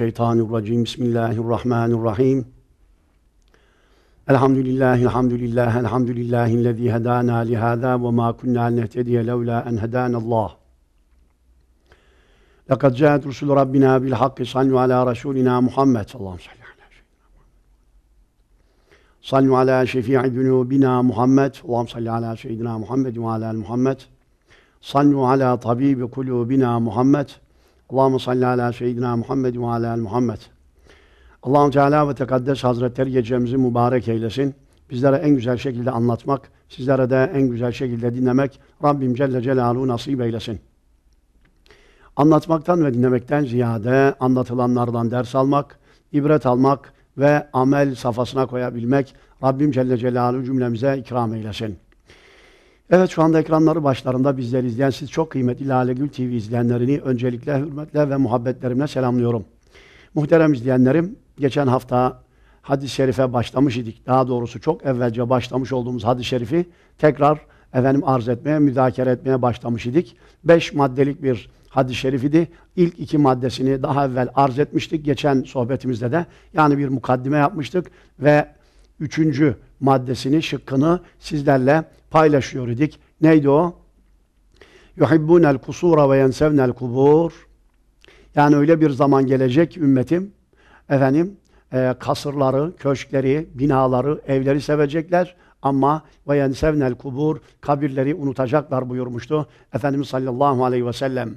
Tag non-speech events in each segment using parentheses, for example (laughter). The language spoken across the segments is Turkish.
الشيطان الرجيم بسم الله الرحمن الرحيم الحمد لله الحمد لله الحمد لله الذي هدانا لهذا وما كنا لنهتدي لولا أن هدانا الله لقد جاءت رسل ربنا بالحق صلوا على رسولنا محمد صلى الله عليه صلوا على شفيع ذنوبنا محمد اللهم صل على سيدنا محمد وعلى محمد صلوا على طبيب قلوبنا محمد Allahumme salli ala seyyidina Muhammed ve ala al Muhammed. Allahu Teala ve Tekaddes Hazretleri gecemizi mübarek eylesin. Bizlere en güzel şekilde anlatmak, sizlere de en güzel şekilde dinlemek Rabbim Celle Celaluhu nasip eylesin. Anlatmaktan ve dinlemekten ziyade anlatılanlardan ders almak, ibret almak ve amel safhasına koyabilmek Rabbim Celle Celaluhu cümlemize ikram eylesin. Evet şu anda ekranları başlarında bizleri izleyen siz çok kıymetli Lale Gül TV izleyenlerini öncelikle hürmetle ve muhabbetlerimle selamlıyorum. Muhterem izleyenlerim, geçen hafta hadis-i şerife başlamış idik. Daha doğrusu çok evvelce başlamış olduğumuz hadis-i şerifi tekrar efendim arz etmeye, müzakere etmeye başlamış idik. Beş maddelik bir hadis-i şerif idi. İlk iki maddesini daha evvel arz etmiştik geçen sohbetimizde de. Yani bir mukaddime yapmıştık ve üçüncü maddesini, şıkkını sizlerle paylaşıyor idik. Neydi o? يُحِبُّونَ الْكُسُورَ وَيَنْسَوْنَ kubur. Yani öyle bir zaman gelecek ümmetim, efendim, e, kasırları, köşkleri, binaları, evleri sevecekler ama ve yensevnel kubur kabirleri unutacaklar buyurmuştu Efendimiz sallallahu aleyhi ve sellem.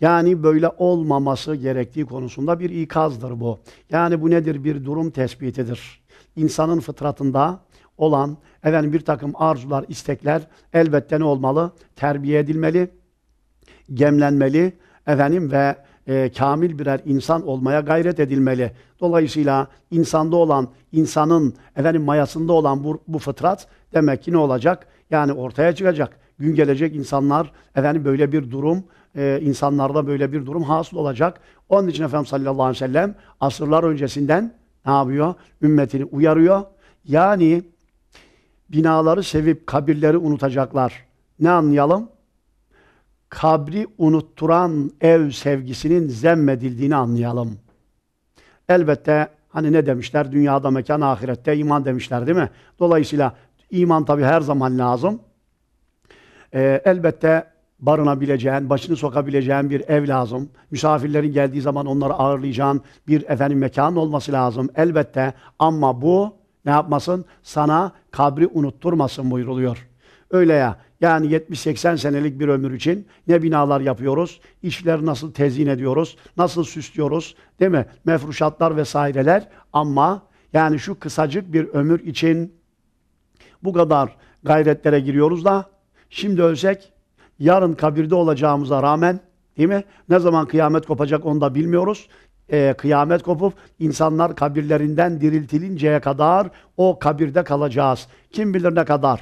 Yani böyle olmaması gerektiği konusunda bir ikazdır bu. Yani bu nedir? Bir durum tespitidir insanın fıtratında olan efendim bir takım arzular, istekler elbette ne olmalı? Terbiye edilmeli, gemlenmeli efendim ve e, kamil birer insan olmaya gayret edilmeli. Dolayısıyla insanda olan, insanın efendim mayasında olan bu, bu fıtrat demek ki ne olacak? Yani ortaya çıkacak. Gün gelecek insanlar efendim böyle bir durum, e, insanlarda böyle bir durum hasıl olacak. Onun için Efendimiz sallallahu aleyhi ve sellem asırlar öncesinden ne yapıyor? Ümmetini uyarıyor. Yani binaları sevip kabirleri unutacaklar. Ne anlayalım? Kabri unutturan ev sevgisinin zemmedildiğini anlayalım. Elbette hani ne demişler? Dünyada mekan, ahirette iman demişler değil mi? Dolayısıyla iman tabi her zaman lazım. Ee, elbette barınabileceğin, başını sokabileceğin bir ev lazım. Misafirlerin geldiği zaman onları ağırlayacağın bir efendim mekan olması lazım elbette. Ama bu ne yapmasın? Sana kabri unutturmasın buyruluyor. Öyle ya. Yani 70-80 senelik bir ömür için ne binalar yapıyoruz, işler nasıl tezyin ediyoruz, nasıl süslüyoruz, değil mi? Mefruşatlar vesaireler ama yani şu kısacık bir ömür için bu kadar gayretlere giriyoruz da şimdi ölsek Yarın kabirde olacağımıza rağmen değil mi? Ne zaman kıyamet kopacak onu da bilmiyoruz. E, kıyamet kopup insanlar kabirlerinden diriltilinceye kadar o kabirde kalacağız. Kim bilir ne kadar?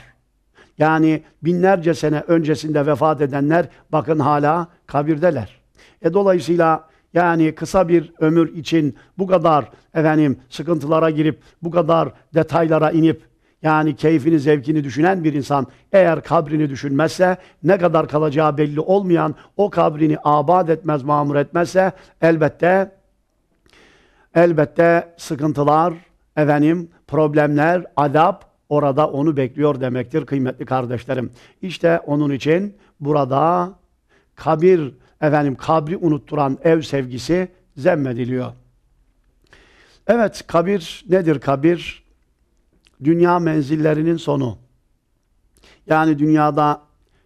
Yani binlerce sene öncesinde vefat edenler bakın hala kabirdeler. E dolayısıyla yani kısa bir ömür için bu kadar efendim sıkıntılara girip bu kadar detaylara inip yani keyfini, zevkini düşünen bir insan eğer kabrini düşünmezse, ne kadar kalacağı belli olmayan o kabrini abad etmez, mamur etmezse elbette elbette sıkıntılar, efendim, problemler, adap orada onu bekliyor demektir kıymetli kardeşlerim. İşte onun için burada kabir, efendim kabri unutturan ev sevgisi zemmediliyor. Evet kabir nedir kabir? dünya menzillerinin sonu. Yani dünyada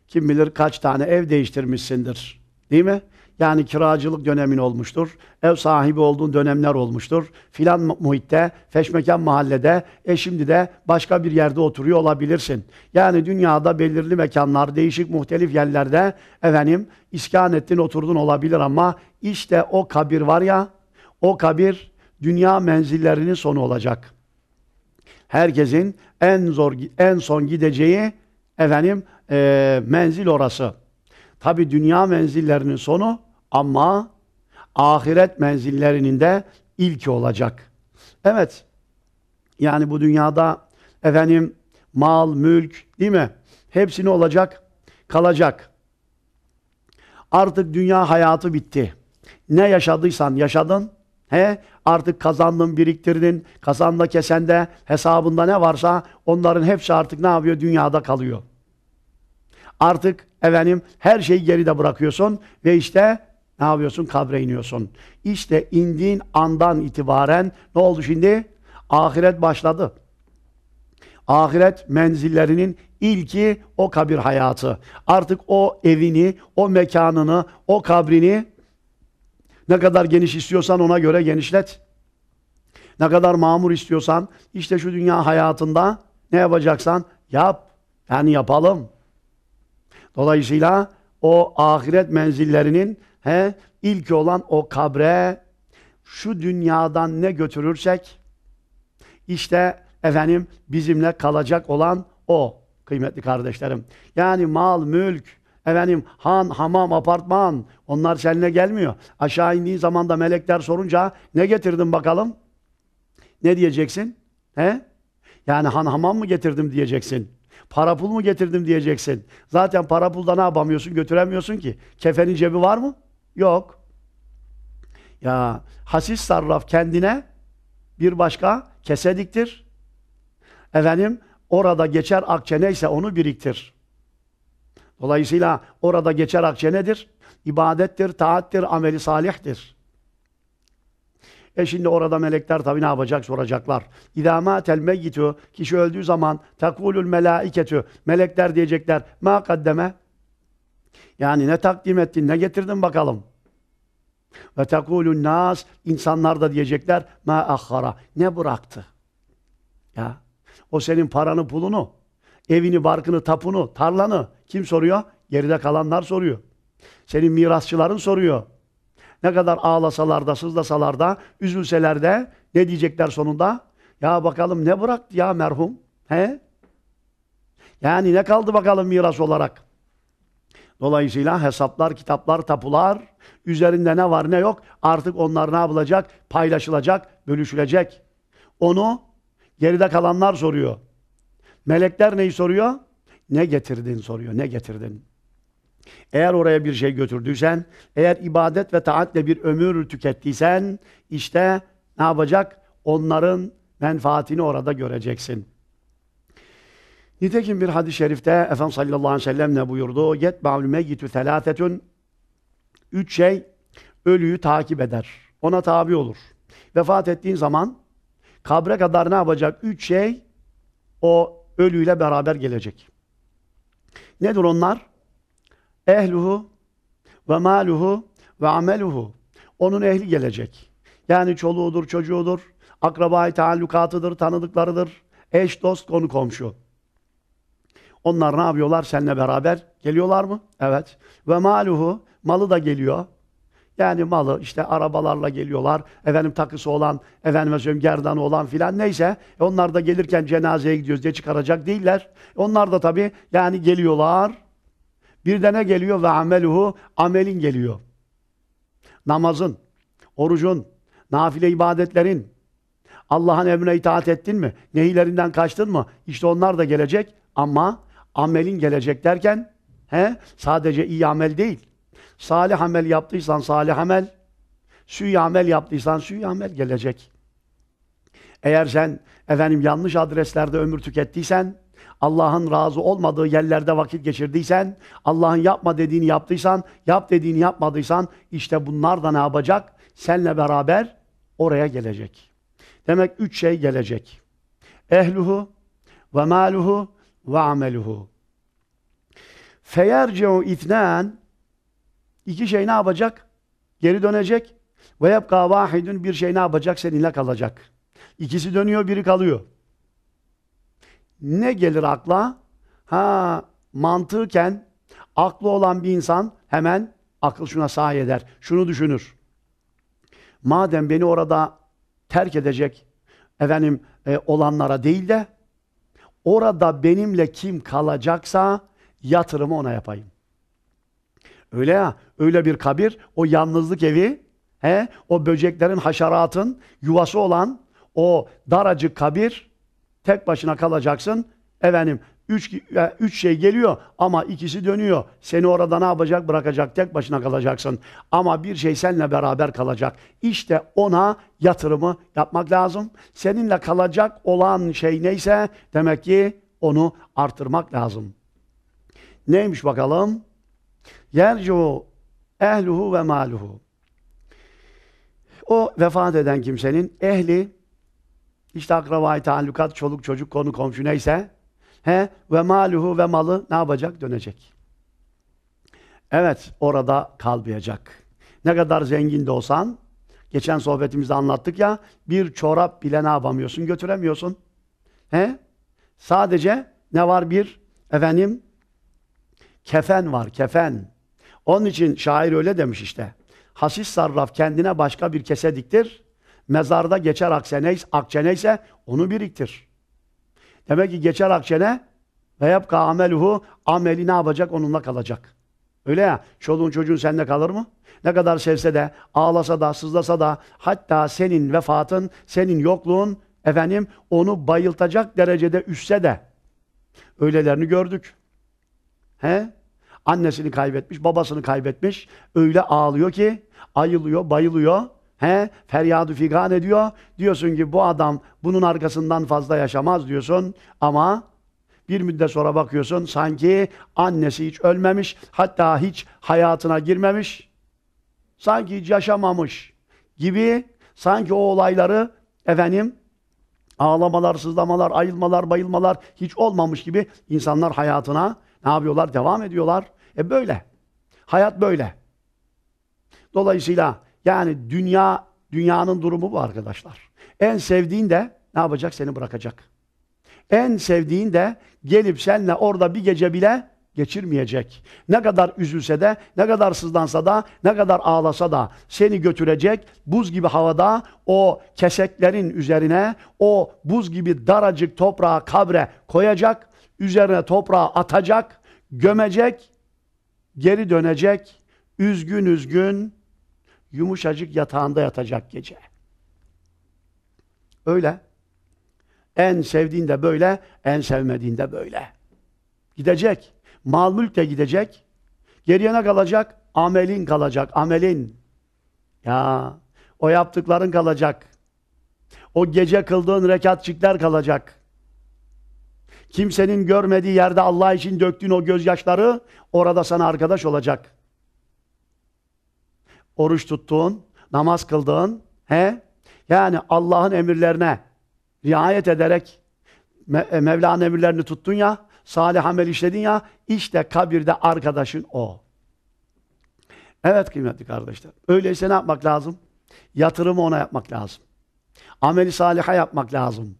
kim bilir kaç tane ev değiştirmişsindir. Değil mi? Yani kiracılık dönemin olmuştur. Ev sahibi olduğun dönemler olmuştur. Filan muhitte, feşmeken mahallede, e şimdi de başka bir yerde oturuyor olabilirsin. Yani dünyada belirli mekanlar, değişik muhtelif yerlerde efendim iskan ettin, oturdun olabilir ama işte o kabir var ya, o kabir dünya menzillerinin sonu olacak herkesin en zor en son gideceği efendim e, menzil orası. Tabi dünya menzillerinin sonu ama ahiret menzillerinin de ilki olacak. Evet. Yani bu dünyada efendim mal, mülk değil mi? Hepsini olacak, kalacak. Artık dünya hayatı bitti. Ne yaşadıysan yaşadın, He? Artık kazandın, biriktirdin. Kazanda kesende hesabında ne varsa onların hepsi artık ne yapıyor? Dünyada kalıyor. Artık efendim her şeyi geride bırakıyorsun ve işte ne yapıyorsun? Kabre iniyorsun. İşte indiğin andan itibaren ne oldu şimdi? Ahiret başladı. Ahiret menzillerinin ilki o kabir hayatı. Artık o evini, o mekanını, o kabrini ne kadar geniş istiyorsan ona göre genişlet. Ne kadar mamur istiyorsan işte şu dünya hayatında ne yapacaksan yap. Yani yapalım. Dolayısıyla o ahiret menzillerinin he, ilki olan o kabre şu dünyadan ne götürürsek işte efendim bizimle kalacak olan o kıymetli kardeşlerim. Yani mal, mülk, Efendim han, hamam, apartman onlar seninle gelmiyor. Aşağı indiği zaman da melekler sorunca ne getirdin bakalım? Ne diyeceksin? He? Yani han hamam mı getirdim diyeceksin. Para pul mu getirdim diyeceksin. Zaten para pulda ne yapamıyorsun götüremiyorsun ki. Kefenin cebi var mı? Yok. Ya hasis sarraf kendine bir başka kesediktir. Efendim orada geçer akçe neyse onu biriktir. Dolayısıyla orada geçer akçe nedir? İbadettir, taattir, ameli salihtir. E şimdi orada melekler tabii ne yapacak soracaklar. İdama tel meyyitu kişi öldüğü zaman takulul melaiketu melekler diyecekler ma kaddeme yani ne takdim ettin ne getirdin bakalım. Ve takulun nas insanlar da diyecekler ma ahara ne bıraktı? Ya o senin paranı pulunu, evini, barkını, tapunu, tarlanı kim soruyor? Geride kalanlar soruyor. Senin mirasçıların soruyor. Ne kadar ağlasalar da, sızlasalar da, üzülseler de ne diyecekler sonunda? Ya bakalım ne bıraktı ya merhum? He? Yani ne kaldı bakalım miras olarak? Dolayısıyla hesaplar, kitaplar, tapular üzerinde ne var ne yok artık onlar ne yapılacak? Paylaşılacak, bölüşülecek. Onu geride kalanlar soruyor. Melekler neyi soruyor? Ne getirdin soruyor. Ne getirdin? Eğer oraya bir şey götürdüysen, eğer ibadet ve taatle bir ömür tükettiysen, işte ne yapacak? Onların menfaatini orada göreceksin. Nitekim bir hadis-i şerifte Efendimiz sallallahu aleyhi ve sellem ne buyurdu? Yet mavlume gitü selâfetün. Üç şey ölüyü takip eder. Ona tabi olur. Vefat ettiğin zaman kabre kadar ne yapacak? Üç şey o ölüyle beraber gelecek. Nedir onlar? Ehluhu ve maluhu ve ameluhu. Onun ehli gelecek. Yani çoluğudur, çocuğudur, akrabayı taallukatıdır, tanıdıklarıdır, eş, dost, konu komşu. Onlar ne yapıyorlar? Seninle beraber geliyorlar mı? Evet. Ve maluhu, malı da geliyor. Yani malı işte arabalarla geliyorlar. Efendim takısı olan, efendim söyleyeyim gerdanı olan filan neyse. E onlar da gelirken cenazeye gidiyoruz diye çıkaracak değiller. E onlar da tabii yani geliyorlar. Bir de ne geliyor? Ve ameluhu amelin geliyor. Namazın, orucun, nafile ibadetlerin, Allah'ın emrine itaat ettin mi? Nehilerinden kaçtın mı? İşte onlar da gelecek ama amelin gelecek derken he, sadece iyi amel değil. Salih amel yaptıysan salih amel, suyu amel yaptıysan suyu amel gelecek. Eğer sen efendim yanlış adreslerde ömür tükettiysen, Allah'ın razı olmadığı yerlerde vakit geçirdiysen, Allah'ın yapma dediğini yaptıysan, yap dediğini yapmadıysan işte bunlar da ne yapacak? Seninle beraber oraya gelecek. Demek üç şey gelecek. Ehluhu ve maluhu ve ameluhu. Feyerce'u itnan İki şey ne yapacak? Geri dönecek. Ve yapka vahidun bir şey ne yapacak? Seninle kalacak. İkisi dönüyor, biri kalıyor. Ne gelir akla? Ha, mantıken aklı olan bir insan hemen akıl şuna sahi eder. Şunu düşünür. Madem beni orada terk edecek efendim e, olanlara değil de orada benimle kim kalacaksa yatırımı ona yapayım. Öyle ya, öyle bir kabir, o yalnızlık evi, he, o böceklerin, haşeratın yuvası olan o daracık kabir, tek başına kalacaksın. Efendim, üç, e, üç şey geliyor ama ikisi dönüyor. Seni orada ne yapacak? Bırakacak, tek başına kalacaksın. Ama bir şey seninle beraber kalacak. İşte ona yatırımı yapmak lazım. Seninle kalacak olan şey neyse demek ki onu artırmak lazım. Neymiş bakalım? yercu ehluhu ve maluhu. O vefat eden kimsenin ehli işte akrabayı tahallukat, çoluk çocuk, konu komşu neyse he, ve maluhu ve malı ne yapacak? Dönecek. Evet, orada kalmayacak. Ne kadar zengin de olsan, geçen sohbetimizde anlattık ya, bir çorap bile ne yapamıyorsun, götüremiyorsun. He? Sadece ne var bir? Efendim, kefen var, kefen. Onun için şair öyle demiş işte. Hasis sarraf kendine başka bir kese diktir. Mezarda geçer akseneys, akçene onu biriktir. Demek ki geçer akçene ve yapka ameluhu ameli ne yapacak onunla kalacak. Öyle ya çoluğun çocuğun sende kalır mı? Ne kadar sevse de ağlasa da sızlasa da hatta senin vefatın senin yokluğun efendim onu bayıltacak derecede üstse de öylelerini gördük. He? Annesini kaybetmiş, babasını kaybetmiş. Öyle ağlıyor ki ayılıyor, bayılıyor. He, feryadı figan ediyor. Diyorsun ki bu adam bunun arkasından fazla yaşamaz diyorsun ama bir müddet sonra bakıyorsun sanki annesi hiç ölmemiş, hatta hiç hayatına girmemiş. Sanki hiç yaşamamış gibi sanki o olayları efendim ağlamalar, sızlamalar, ayılmalar, bayılmalar hiç olmamış gibi insanlar hayatına ne yapıyorlar? Devam ediyorlar. E böyle. Hayat böyle. Dolayısıyla yani dünya dünyanın durumu bu arkadaşlar. En sevdiğin de ne yapacak? Seni bırakacak. En sevdiğin de gelip seninle orada bir gece bile geçirmeyecek. Ne kadar üzülse de, ne kadar sızlansa da, ne kadar ağlasa da seni götürecek. Buz gibi havada o keseklerin üzerine, o buz gibi daracık toprağa, kabre koyacak. Üzerine toprağa atacak, gömecek geri dönecek, üzgün üzgün yumuşacık yatağında yatacak gece. Öyle. En sevdiğinde böyle, en sevmediğinde böyle. Gidecek. Mal mülk de gidecek. Geriye ne kalacak? Amelin kalacak, amelin. Ya o yaptıkların kalacak. O gece kıldığın rekatçikler kalacak. Kimsenin görmediği yerde Allah için döktüğün o gözyaşları orada sana arkadaş olacak. Oruç tuttuğun, namaz kıldığın, he? Yani Allah'ın emirlerine riayet ederek Me e, Mevla'nın emirlerini tuttun ya, salih amel işledin ya, işte kabirde arkadaşın o. Evet kıymetli kardeşler. Öyleyse ne yapmak lazım? Yatırımı ona yapmak lazım. Ameli saliha yapmak lazım.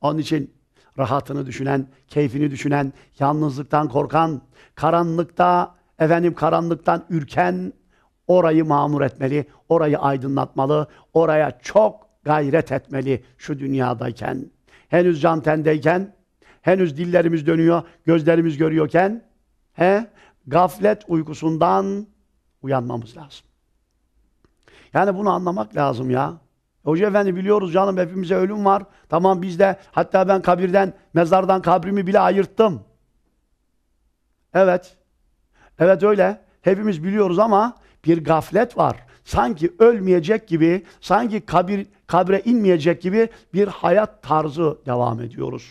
Onun için rahatını düşünen, keyfini düşünen, yalnızlıktan korkan, karanlıkta, efendim karanlıktan ürken orayı mamur etmeli, orayı aydınlatmalı, oraya çok gayret etmeli şu dünyadayken. Henüz can tendeyken, henüz dillerimiz dönüyor, gözlerimiz görüyorken, he, gaflet uykusundan uyanmamız lazım. Yani bunu anlamak lazım ya. Hoca efendi biliyoruz canım hepimize ölüm var. Tamam biz de hatta ben kabirden, mezardan kabrimi bile ayırttım. Evet. Evet öyle. Hepimiz biliyoruz ama bir gaflet var. Sanki ölmeyecek gibi, sanki kabir, kabre inmeyecek gibi bir hayat tarzı devam ediyoruz.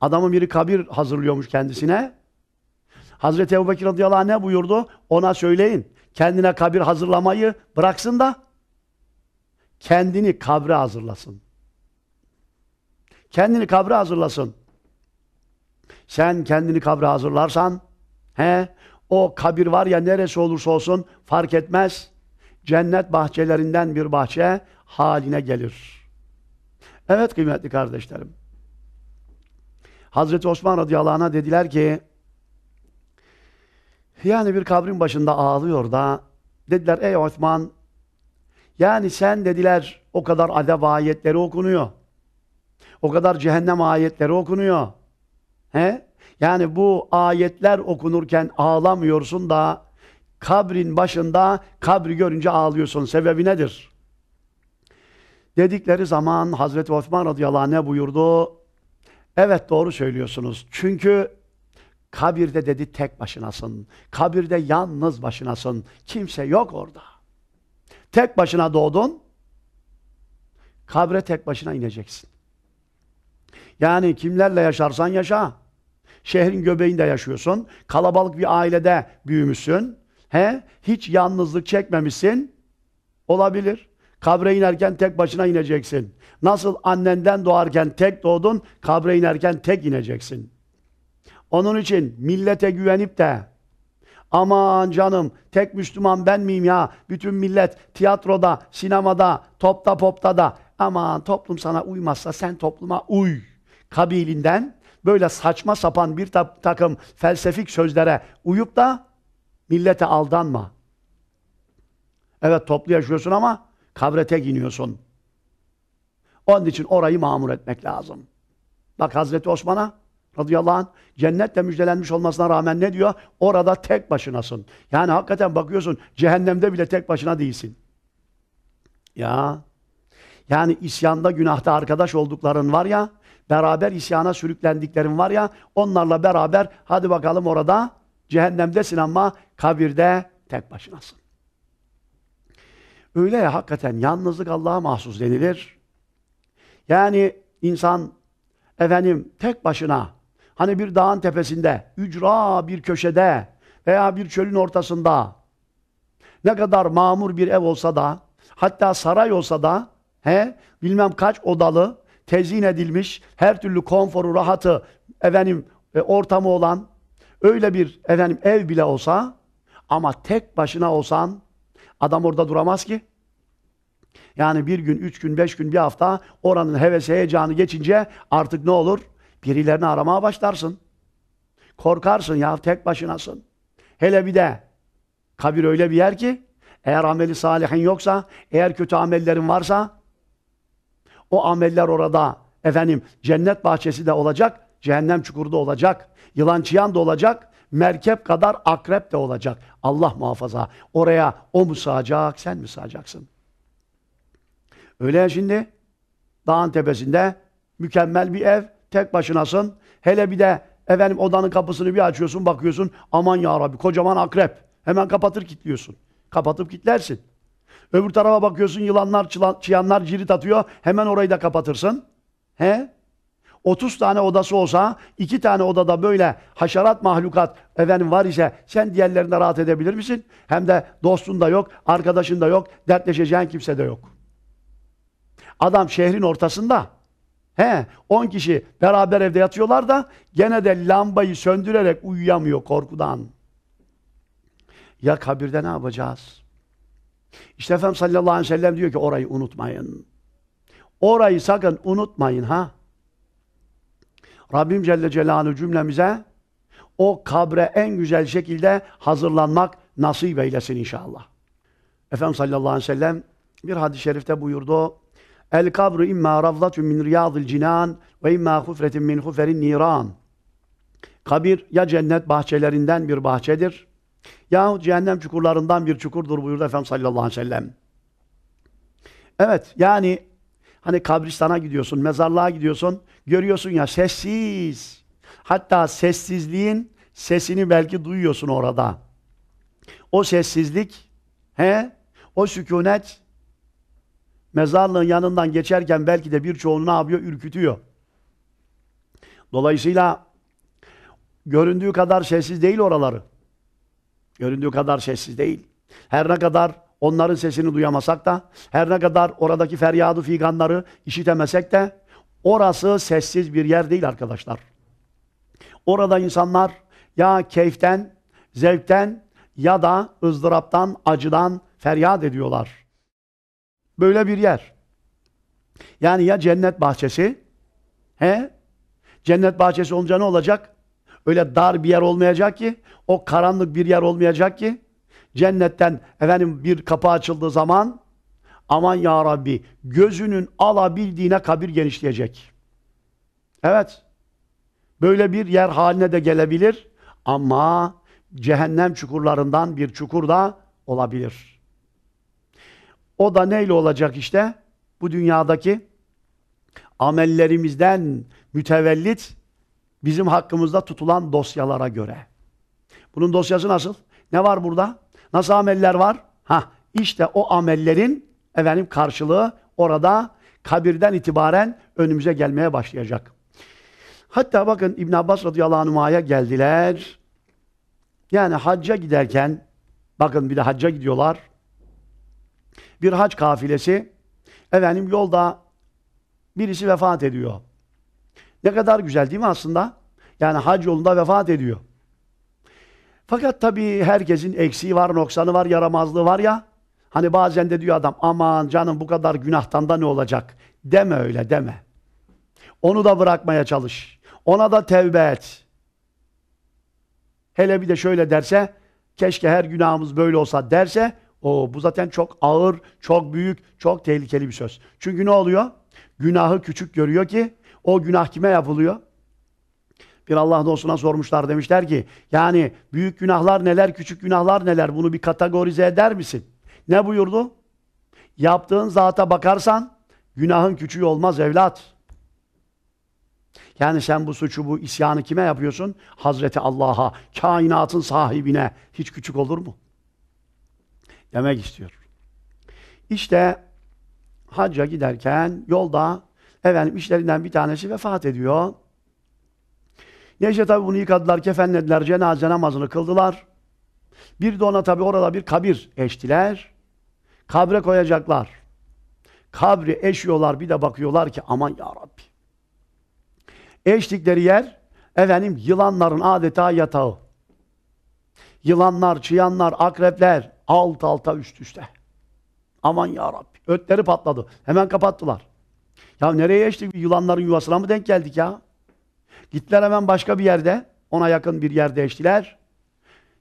Adamın biri kabir hazırlıyormuş kendisine. Hazreti Ebu Bekir radıyallahu anh ne buyurdu? Ona söyleyin. Kendine kabir hazırlamayı bıraksın da kendini kabre hazırlasın. Kendini kabre hazırlasın. Sen kendini kabre hazırlarsan, he, o kabir var ya neresi olursa olsun fark etmez. Cennet bahçelerinden bir bahçe haline gelir. Evet kıymetli kardeşlerim. Hazreti Osman radıyallahu anh'a dediler ki, yani bir kabrin başında ağlıyor da, dediler ey Osman, yani sen dediler o kadar adab ayetleri okunuyor. O kadar cehennem ayetleri okunuyor. He? Yani bu ayetler okunurken ağlamıyorsun da kabrin başında kabri görünce ağlıyorsun. Sebebi nedir? Dedikleri zaman Hazreti Osman radıyallahu anh ne buyurdu? Evet doğru söylüyorsunuz. Çünkü kabirde dedi tek başınasın. Kabirde yalnız başınasın. Kimse yok orada. Tek başına doğdun. Kabre tek başına ineceksin. Yani kimlerle yaşarsan yaşa. Şehrin göbeğinde yaşıyorsun. Kalabalık bir ailede büyümüşsün. He? Hiç yalnızlık çekmemişsin. Olabilir. Kabre inerken tek başına ineceksin. Nasıl annenden doğarken tek doğdun, kabre inerken tek ineceksin. Onun için millete güvenip de Aman canım tek Müslüman ben miyim ya? Bütün millet tiyatroda, sinemada, topta popta da. Aman toplum sana uymazsa sen topluma uy. Kabilinden böyle saçma sapan bir ta takım felsefik sözlere uyup da millete aldanma. Evet toplu yaşıyorsun ama kavrete giniyorsun. Onun için orayı mamur etmek lazım. Bak Hazreti Osman'a radıyallahu anh cennetle müjdelenmiş olmasına rağmen ne diyor? Orada tek başınasın. Yani hakikaten bakıyorsun cehennemde bile tek başına değilsin. Ya yani isyanda günahta arkadaş oldukların var ya, beraber isyana sürüklendiklerin var ya, onlarla beraber hadi bakalım orada cehennemdesin ama kabirde tek başınasın. Öyle ya hakikaten yalnızlık Allah'a mahsus denilir. Yani insan efendim tek başına Hani bir dağın tepesinde, ücra bir köşede veya bir çölün ortasında ne kadar mamur bir ev olsa da, hatta saray olsa da, he, bilmem kaç odalı, tezyin edilmiş, her türlü konforu, rahatı, efendim, e, ortamı olan, öyle bir efendim, ev bile olsa, ama tek başına olsan, adam orada duramaz ki. Yani bir gün, üç gün, beş gün, bir hafta oranın hevesi, heyecanı geçince artık ne olur? Birilerini aramaya başlarsın. Korkarsın ya tek başınasın. Hele bir de kabir öyle bir yer ki eğer ameli salihin yoksa, eğer kötü amellerin varsa o ameller orada efendim cennet bahçesi de olacak, cehennem çukurda olacak, yılan çıyan da olacak, merkep kadar akrep de olacak. Allah muhafaza. Oraya o mu sığacak, sen mi sığacaksın? Öyle ya şimdi dağın tepesinde mükemmel bir ev, Tek başınasın. Hele bir de efendim odanın kapısını bir açıyorsun bakıyorsun aman ya Rabbi kocaman akrep. Hemen kapatır kilitliyorsun. Kapatıp kilitlersin. Öbür tarafa bakıyorsun yılanlar, çılan, çıyanlar cirit atıyor. Hemen orayı da kapatırsın. He? 30 tane odası olsa, 2 tane odada böyle haşerat mahlukat efendim var ise sen diğerlerinde rahat edebilir misin? Hem de dostun da yok, arkadaşın da yok, dertleşeceğin kimse de yok. Adam şehrin ortasında. He, 10 kişi beraber evde yatıyorlar da gene de lambayı söndürerek uyuyamıyor korkudan. Ya kabirde ne yapacağız? İşte Efendimiz sallallahu aleyhi ve sellem diyor ki orayı unutmayın. Orayı sakın unutmayın ha. Rabbim Celle Celaluhu cümlemize o kabre en güzel şekilde hazırlanmak nasip eylesin inşallah. Efendimiz sallallahu aleyhi ve sellem bir hadis-i şerifte buyurdu. El kabru imma ravdatun min riyadil cinan ve imma hufretin min huferin niran. Kabir ya cennet bahçelerinden bir bahçedir yahut cehennem çukurlarından bir çukurdur buyurdu Efendimiz sallallahu aleyhi ve sellem. Evet yani hani kabristana gidiyorsun, mezarlığa gidiyorsun, görüyorsun ya sessiz. Hatta sessizliğin sesini belki duyuyorsun orada. O sessizlik, he? O sükunet Mezarlığın yanından geçerken belki de birçoğunu ne yapıyor? Ürkütüyor. Dolayısıyla göründüğü kadar sessiz değil oraları. Göründüğü kadar sessiz değil. Her ne kadar onların sesini duyamasak da, her ne kadar oradaki feryadı figanları işitemesek de orası sessiz bir yer değil arkadaşlar. Orada insanlar ya keyften, zevkten ya da ızdıraptan, acıdan feryat ediyorlar. Böyle bir yer. Yani ya cennet bahçesi? He? Cennet bahçesi olunca ne olacak? Öyle dar bir yer olmayacak ki, o karanlık bir yer olmayacak ki. Cennetten efendim bir kapı açıldığı zaman aman ya Rabbi gözünün alabildiğine kabir genişleyecek. Evet. Böyle bir yer haline de gelebilir ama cehennem çukurlarından bir çukur da olabilir. O da neyle olacak işte? Bu dünyadaki amellerimizden mütevellit bizim hakkımızda tutulan dosyalara göre. Bunun dosyası nasıl? Ne var burada? Nasıl ameller var? Ha, işte o amellerin efendim karşılığı orada kabirden itibaren önümüze gelmeye başlayacak. Hatta bakın İbn Abbas radıyallahu anh'a geldiler. Yani hacca giderken bakın bir de hacca gidiyorlar bir hac kafilesi. Efendim yolda birisi vefat ediyor. Ne kadar güzel değil mi aslında? Yani hac yolunda vefat ediyor. Fakat tabii herkesin eksiği var, noksanı var, yaramazlığı var ya. Hani bazen de diyor adam aman canım bu kadar günahtan da ne olacak? Deme öyle deme. Onu da bırakmaya çalış. Ona da tevbe et. Hele bir de şöyle derse keşke her günahımız böyle olsa derse o bu zaten çok ağır, çok büyük, çok tehlikeli bir söz. Çünkü ne oluyor? Günahı küçük görüyor ki o günah kime yapılıyor? Bir Allah dostuna sormuşlar demişler ki yani büyük günahlar neler, küçük günahlar neler bunu bir kategorize eder misin? Ne buyurdu? Yaptığın zata bakarsan günahın küçüğü olmaz evlat. Yani sen bu suçu, bu isyanı kime yapıyorsun? Hazreti Allah'a, kainatın sahibine. Hiç küçük olur mu? demek istiyor. İşte hacca giderken yolda efendim işlerinden bir tanesi vefat ediyor. Neyse tabi bunu yıkadılar, kefenlediler, cenaze namazını kıldılar. Bir de ona tabi orada bir kabir eştiler. Kabre koyacaklar. Kabri eşiyorlar bir de bakıyorlar ki aman ya Rabbi. Eştikleri yer efendim yılanların adeta yatağı. Yılanlar, çıyanlar, akrepler, Alt alta üst üste. Aman ya Rabbi. Ötleri patladı. Hemen kapattılar. Ya nereye geçtik? Yılanların yuvasına mı denk geldik ya? Gittiler hemen başka bir yerde. Ona yakın bir yerde eştiler.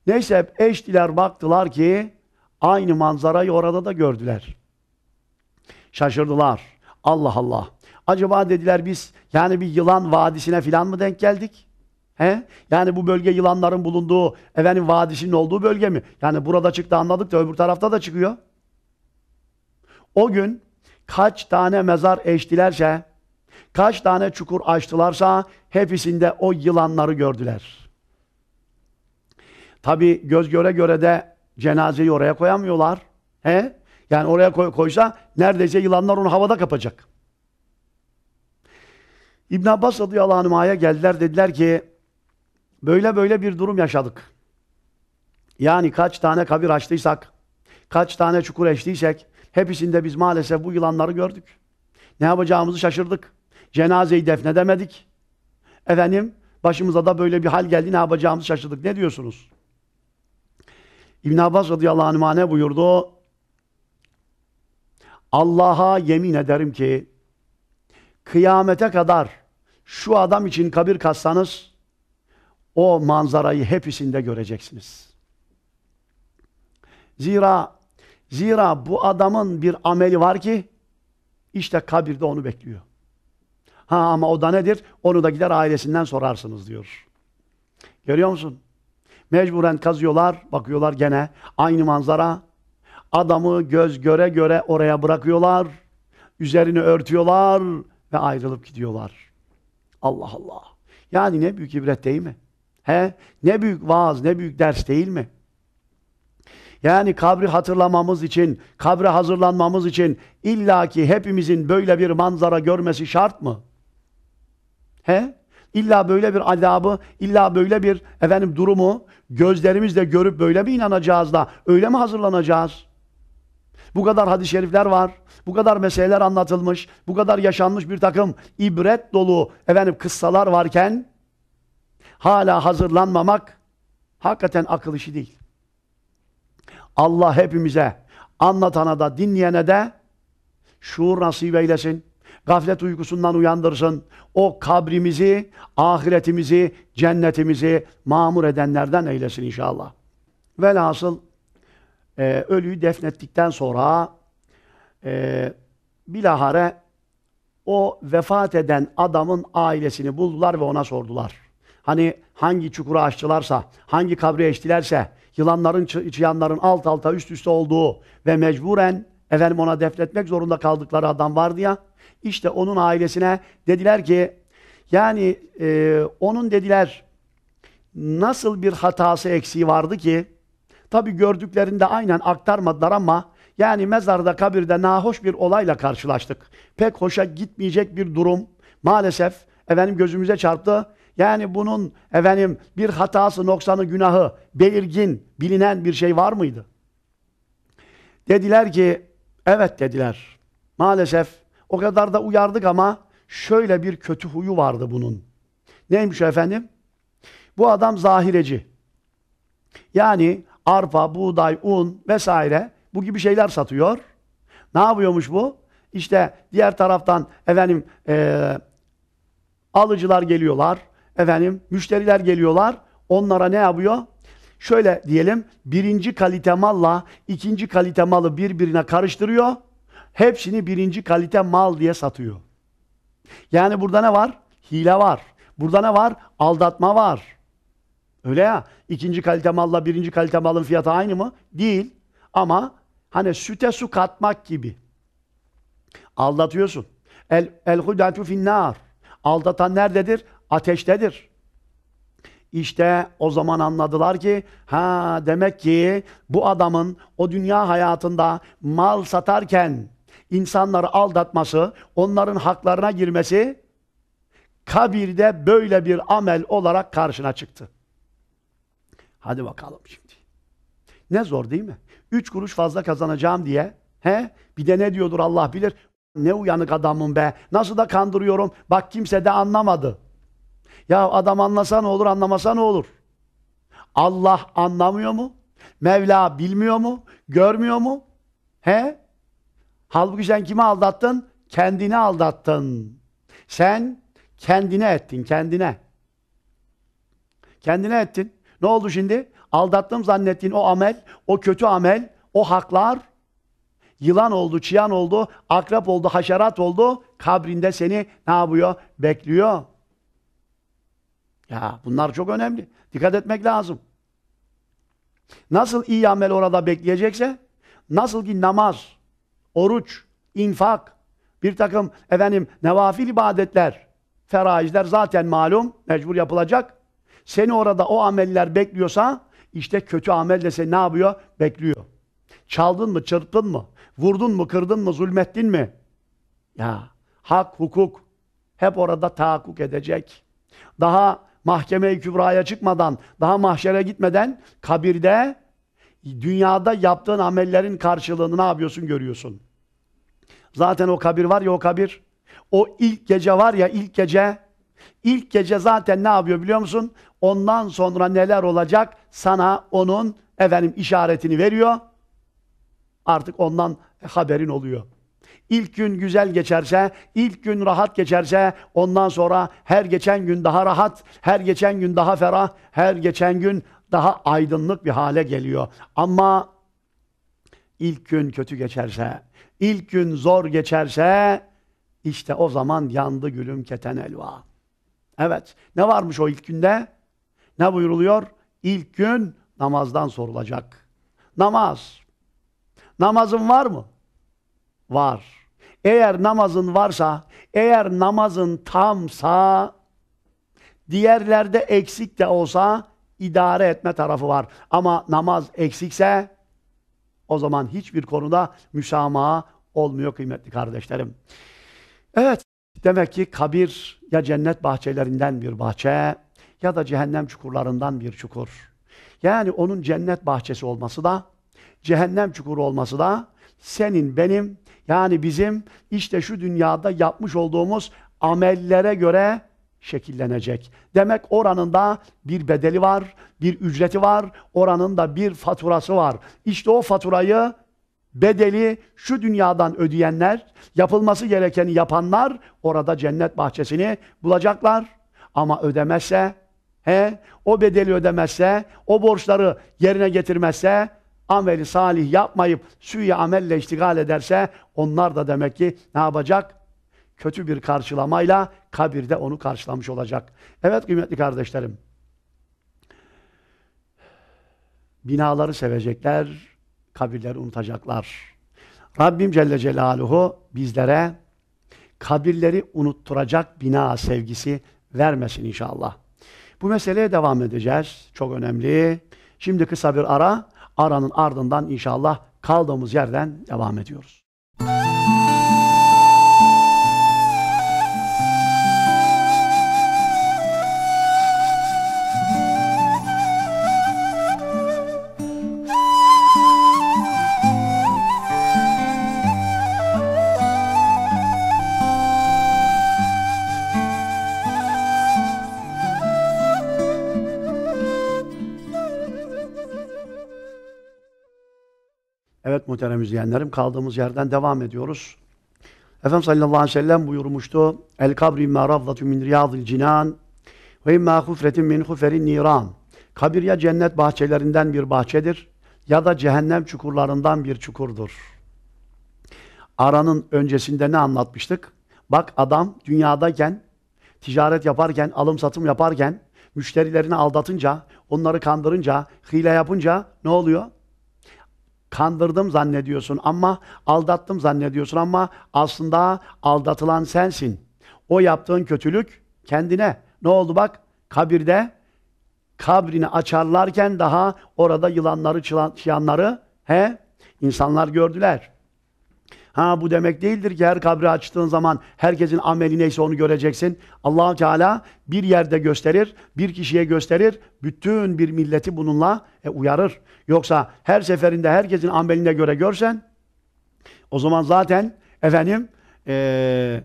Neyse hep eştiler baktılar ki aynı manzarayı orada da gördüler. Şaşırdılar. Allah Allah. Acaba dediler biz yani bir yılan vadisine filan mı denk geldik? He? Yani bu bölge yılanların bulunduğu, efendim vadisinin olduğu bölge mi? Yani burada çıktı anladık da öbür tarafta da çıkıyor. O gün kaç tane mezar eştilerse, kaç tane çukur açtılarsa hepsinde o yılanları gördüler. Tabi göz göre göre de cenazeyi oraya koyamıyorlar. He? Yani oraya koy, koysa neredeyse yılanlar onu havada kapacak. İbn Abbas radıyallahu anh'a geldiler dediler ki Böyle böyle bir durum yaşadık. Yani kaç tane kabir açtıysak, kaç tane çukur eştiysek, hepsinde biz maalesef bu yılanları gördük. Ne yapacağımızı şaşırdık. Cenazeyi defnedemedik. Efendim, başımıza da böyle bir hal geldi, ne yapacağımızı şaşırdık. Ne diyorsunuz? İbn Abbas radıyallahu anh ne buyurdu? Allah'a yemin ederim ki, kıyamete kadar şu adam için kabir kazsanız, o manzarayı hepsinde göreceksiniz. Zira zira bu adamın bir ameli var ki işte kabirde onu bekliyor. Ha ama o da nedir? Onu da gider ailesinden sorarsınız diyor. Görüyor musun? Mecburen kazıyorlar, bakıyorlar gene aynı manzara. Adamı göz göre göre oraya bırakıyorlar. Üzerini örtüyorlar ve ayrılıp gidiyorlar. Allah Allah. Yani ne büyük ibret değil mi? He? Ne büyük vaaz, ne büyük ders değil mi? Yani kabri hatırlamamız için, kabre hazırlanmamız için illaki hepimizin böyle bir manzara görmesi şart mı? He? İlla böyle bir adabı, illa böyle bir efendim durumu gözlerimizle görüp böyle mi inanacağız da öyle mi hazırlanacağız? Bu kadar hadis-i şerifler var. Bu kadar meseleler anlatılmış. Bu kadar yaşanmış bir takım ibret dolu efendim kıssalar varken hala hazırlanmamak hakikaten akıl işi değil. Allah hepimize, anlatana da, dinleyene de şuur nasip eylesin. Gaflet uykusundan uyandırsın. O kabrimizi, ahiretimizi, cennetimizi mamur edenlerden eylesin inşallah. Velhasıl e, ölüyü defnettikten sonra e, bilahare o vefat eden adamın ailesini buldular ve ona sordular. Hani hangi çukura açtılarsa, hangi kabre eştilerse, yılanların, çıyanların alt alta üst üste olduğu ve mecburen efendim ona defletmek zorunda kaldıkları adam vardı ya, işte onun ailesine dediler ki, yani e, onun dediler, nasıl bir hatası eksiği vardı ki, tabi gördüklerinde aynen aktarmadılar ama, yani mezarda, kabirde nahoş bir olayla karşılaştık. Pek hoşa gitmeyecek bir durum. Maalesef efendim gözümüze çarptı. Yani bunun efendim bir hatası, noksanı, günahı belirgin, bilinen bir şey var mıydı? Dediler ki evet dediler. Maalesef o kadar da uyardık ama şöyle bir kötü huyu vardı bunun. Neymiş efendim? Bu adam zahireci. Yani arpa, buğday, un vesaire bu gibi şeyler satıyor. Ne yapıyormuş bu? İşte diğer taraftan efendim e, alıcılar geliyorlar. Efendim müşteriler geliyorlar. Onlara ne yapıyor? Şöyle diyelim birinci kalite malla ikinci kalite malı birbirine karıştırıyor. Hepsini birinci kalite mal diye satıyor. Yani burada ne var? Hile var. Burada ne var? Aldatma var. Öyle ya. İkinci kalite malla birinci kalite malın fiyatı aynı mı? Değil. Ama hani süte su katmak gibi. Aldatıyorsun. El, el hudatu finnar. Aldatan nerededir? ateştedir. İşte o zaman anladılar ki ha demek ki bu adamın o dünya hayatında mal satarken insanları aldatması, onların haklarına girmesi kabirde böyle bir amel olarak karşına çıktı. Hadi bakalım şimdi. Ne zor değil mi? Üç kuruş fazla kazanacağım diye. He? Bir de ne diyordur Allah bilir. Ne uyanık adamım be. Nasıl da kandırıyorum. Bak kimse de anlamadı. Ya adam anlasa ne olur, anlamasa ne olur? Allah anlamıyor mu? Mevla bilmiyor mu? Görmüyor mu? He? Halbuki sen kimi aldattın? Kendini aldattın. Sen kendine ettin, kendine. Kendine ettin. Ne oldu şimdi? Aldattım zannettiğin o amel, o kötü amel, o haklar yılan oldu, çıyan oldu, akrep oldu, haşerat oldu. Kabrinde seni ne yapıyor? Bekliyor. Ya bunlar çok önemli. Dikkat etmek lazım. Nasıl iyi amel orada bekleyecekse, nasıl ki namaz, oruç, infak, bir takım efendim nevafil ibadetler, feraizler zaten malum, mecbur yapılacak. Seni orada o ameller bekliyorsa, işte kötü amel de seni ne yapıyor? Bekliyor. Çaldın mı, çırptın mı, vurdun mu, kırdın mı, zulmettin mi? Ya hak, hukuk hep orada tahakkuk edecek. Daha mahkeme-i kübraya çıkmadan, daha mahşere gitmeden kabirde dünyada yaptığın amellerin karşılığını ne yapıyorsun görüyorsun. Zaten o kabir var ya o kabir. O ilk gece var ya ilk gece. İlk gece zaten ne yapıyor biliyor musun? Ondan sonra neler olacak? Sana onun efendim işaretini veriyor. Artık ondan haberin oluyor. İlk gün güzel geçerse, ilk gün rahat geçerse ondan sonra her geçen gün daha rahat, her geçen gün daha ferah, her geçen gün daha aydınlık bir hale geliyor. Ama ilk gün kötü geçerse, ilk gün zor geçerse işte o zaman yandı gülüm keten elva. Evet. Ne varmış o ilk günde? Ne buyuruluyor? İlk gün namazdan sorulacak. Namaz. Namazın var mı? Var. Eğer namazın varsa, eğer namazın tamsa, diğerlerde eksik de olsa idare etme tarafı var. Ama namaz eksikse o zaman hiçbir konuda müsamaha olmuyor kıymetli kardeşlerim. Evet, demek ki kabir ya cennet bahçelerinden bir bahçe ya da cehennem çukurlarından bir çukur. Yani onun cennet bahçesi olması da, cehennem çukuru olması da senin, benim yani bizim işte şu dünyada yapmış olduğumuz amellere göre şekillenecek. Demek oranın da bir bedeli var, bir ücreti var, oranın da bir faturası var. İşte o faturayı bedeli şu dünyadan ödeyenler, yapılması gerekeni yapanlar orada cennet bahçesini bulacaklar. Ama ödemezse, he, o bedeli ödemezse, o borçları yerine getirmezse ameli salih yapmayıp suyu amelle iştigal ederse onlar da demek ki ne yapacak? Kötü bir karşılamayla kabirde onu karşılamış olacak. Evet kıymetli kardeşlerim. Binaları sevecekler, kabirleri unutacaklar. Rabbim Celle Celaluhu bizlere kabirleri unutturacak bina sevgisi vermesin inşallah. Bu meseleye devam edeceğiz. Çok önemli. Şimdi kısa bir ara aranın ardından inşallah kaldığımız yerden devam ediyoruz. Evet muhterem izleyenlerim kaldığımız yerden devam ediyoruz. Efendimiz sallallahu aleyhi ve sellem buyurmuştu. El kabri imma ravzatü min riyadil cinan ve imma hufretin min huferin niran. Kabir ya cennet bahçelerinden bir bahçedir ya da cehennem çukurlarından bir çukurdur. Aranın öncesinde ne anlatmıştık? Bak adam dünyadayken, ticaret yaparken, alım satım yaparken, müşterilerini aldatınca, onları kandırınca, hile yapınca ne oluyor? Kandırdım zannediyorsun ama aldattım zannediyorsun ama aslında aldatılan sensin. O yaptığın kötülük kendine. Ne oldu bak? Kabirde kabrini açarlarken daha orada yılanları, çıyanları he insanlar gördüler. Ha bu demek değildir ki her kabri açtığın zaman herkesin ameli neyse onu göreceksin. allah Teala bir yerde gösterir, bir kişiye gösterir, bütün bir milleti bununla e, uyarır. Yoksa her seferinde herkesin ameline göre görsen, o zaman zaten efendim e,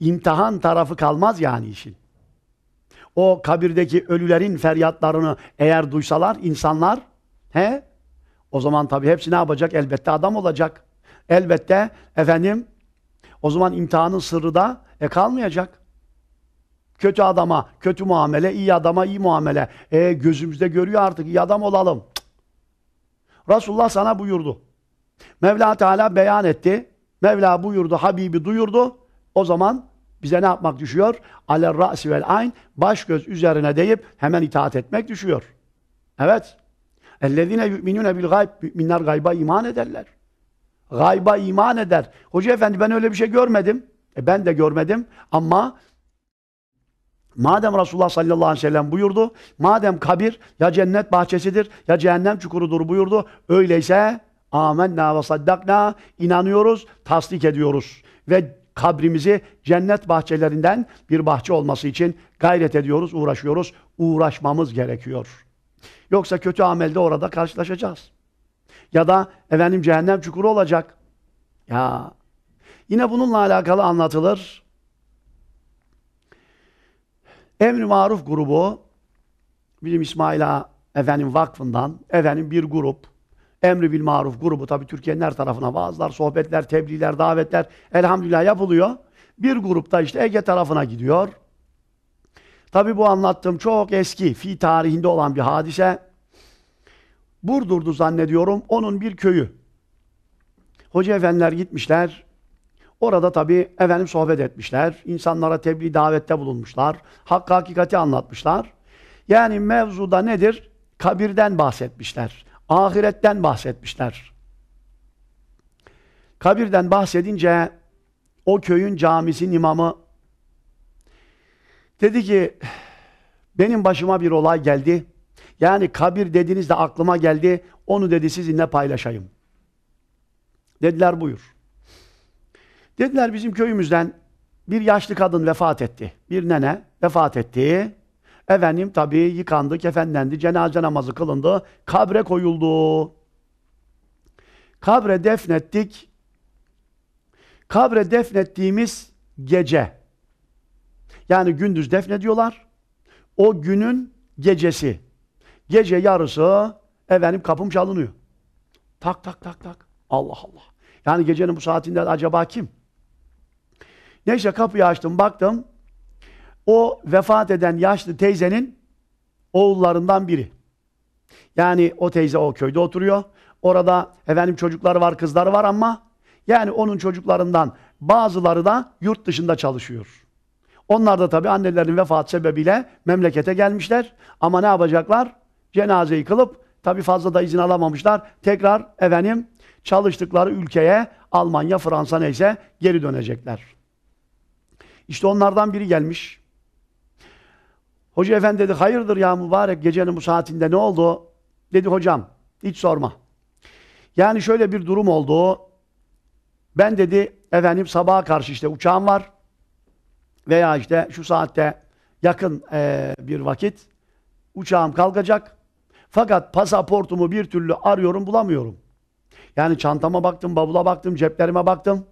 imtihan tarafı kalmaz yani işin. O kabirdeki ölülerin feryatlarını eğer duysalar insanlar, he? O zaman tabii hepsi ne yapacak? Elbette adam olacak. Elbette efendim o zaman imtihanın sırrı da e, kalmayacak. Kötü adama kötü muamele, iyi adama iyi muamele. E, gözümüzde görüyor artık iyi adam olalım. Cık. Resulullah sana buyurdu. Mevla Teala beyan etti. Mevla buyurdu, Habibi duyurdu. O zaman bize ne yapmak düşüyor? Aler ra'si vel ayn baş göz üzerine deyip hemen itaat etmek düşüyor. Evet. Ellezine yu'minune bil gayb müminler gayba iman ederler. Gayba iman eder. Hoca efendi ben öyle bir şey görmedim. E ben de görmedim ama madem Resulullah sallallahu aleyhi ve sellem buyurdu, madem kabir ya cennet bahçesidir ya cehennem çukurudur buyurdu, öyleyse amenna ve saddakna inanıyoruz, tasdik ediyoruz ve kabrimizi cennet bahçelerinden bir bahçe olması için gayret ediyoruz, uğraşıyoruz. Uğraşmamız gerekiyor. Yoksa kötü amelde orada karşılaşacağız. Ya da efendim cehennem çukuru olacak. Ya yine bununla alakalı anlatılır. Emri Maruf grubu bilim İsmail Ağa efendim vakfından efendim bir grup Emri Bil Maruf grubu tabi Türkiye'nin her tarafına vaazlar, sohbetler, tebliğler, davetler elhamdülillah yapılıyor. Bir grupta işte Ege tarafına gidiyor. Tabi bu anlattığım çok eski, fi tarihinde olan bir hadise. Burdur'du zannediyorum onun bir köyü. Hoca efendiler gitmişler. Orada tabii efendim sohbet etmişler. İnsanlara tebliğ davette bulunmuşlar. Hakkı hakikati anlatmışlar. Yani mevzuda nedir? Kabirden bahsetmişler. Ahiretten bahsetmişler. Kabirden bahsedince o köyün camisinin imamı dedi ki benim başıma bir olay geldi. Yani kabir dediğinizde aklıma geldi. Onu dedi sizinle paylaşayım. Dediler buyur. Dediler bizim köyümüzden bir yaşlı kadın vefat etti. Bir nene vefat etti. Efendim tabii yıkandı, kefenlendi, cenaze namazı kılındı, kabre koyuldu. Kabre defnettik. Kabre defnettiğimiz gece. Yani gündüz defnediyorlar. O günün gecesi Gece yarısı efendim kapım çalınıyor. Tak tak tak tak. Allah Allah. Yani gecenin bu saatinde acaba kim? Neyse kapıyı açtım baktım. O vefat eden yaşlı teyzenin oğullarından biri. Yani o teyze o köyde oturuyor. Orada efendim çocukları var, kızları var ama yani onun çocuklarından bazıları da yurt dışında çalışıyor. Onlar da tabii annelerinin vefat sebebiyle memlekete gelmişler. Ama ne yapacaklar? cenazeyi kılıp tabi fazla da izin alamamışlar. Tekrar efendim çalıştıkları ülkeye Almanya, Fransa neyse geri dönecekler. İşte onlardan biri gelmiş. Hoca efendi dedi hayırdır ya mübarek gecenin bu saatinde ne oldu? Dedi hocam hiç sorma. Yani şöyle bir durum oldu. Ben dedi efendim sabaha karşı işte uçağım var. Veya işte şu saatte yakın e, bir vakit uçağım kalkacak. Fakat pasaportumu bir türlü arıyorum bulamıyorum. Yani çantama baktım, bavula baktım, ceplerime baktım.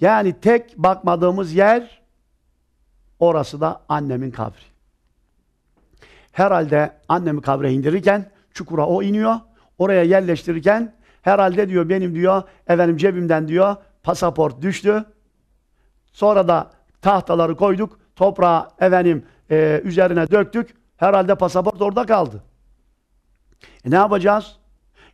Yani tek bakmadığımız yer orası da annemin kabri. Herhalde annemi kabre indirirken çukura o iniyor. Oraya yerleştirirken herhalde diyor benim diyor efendim cebimden diyor pasaport düştü. Sonra da tahtaları koyduk. Toprağı efendim e, üzerine döktük. Herhalde pasaport orada kaldı. E ne yapacağız?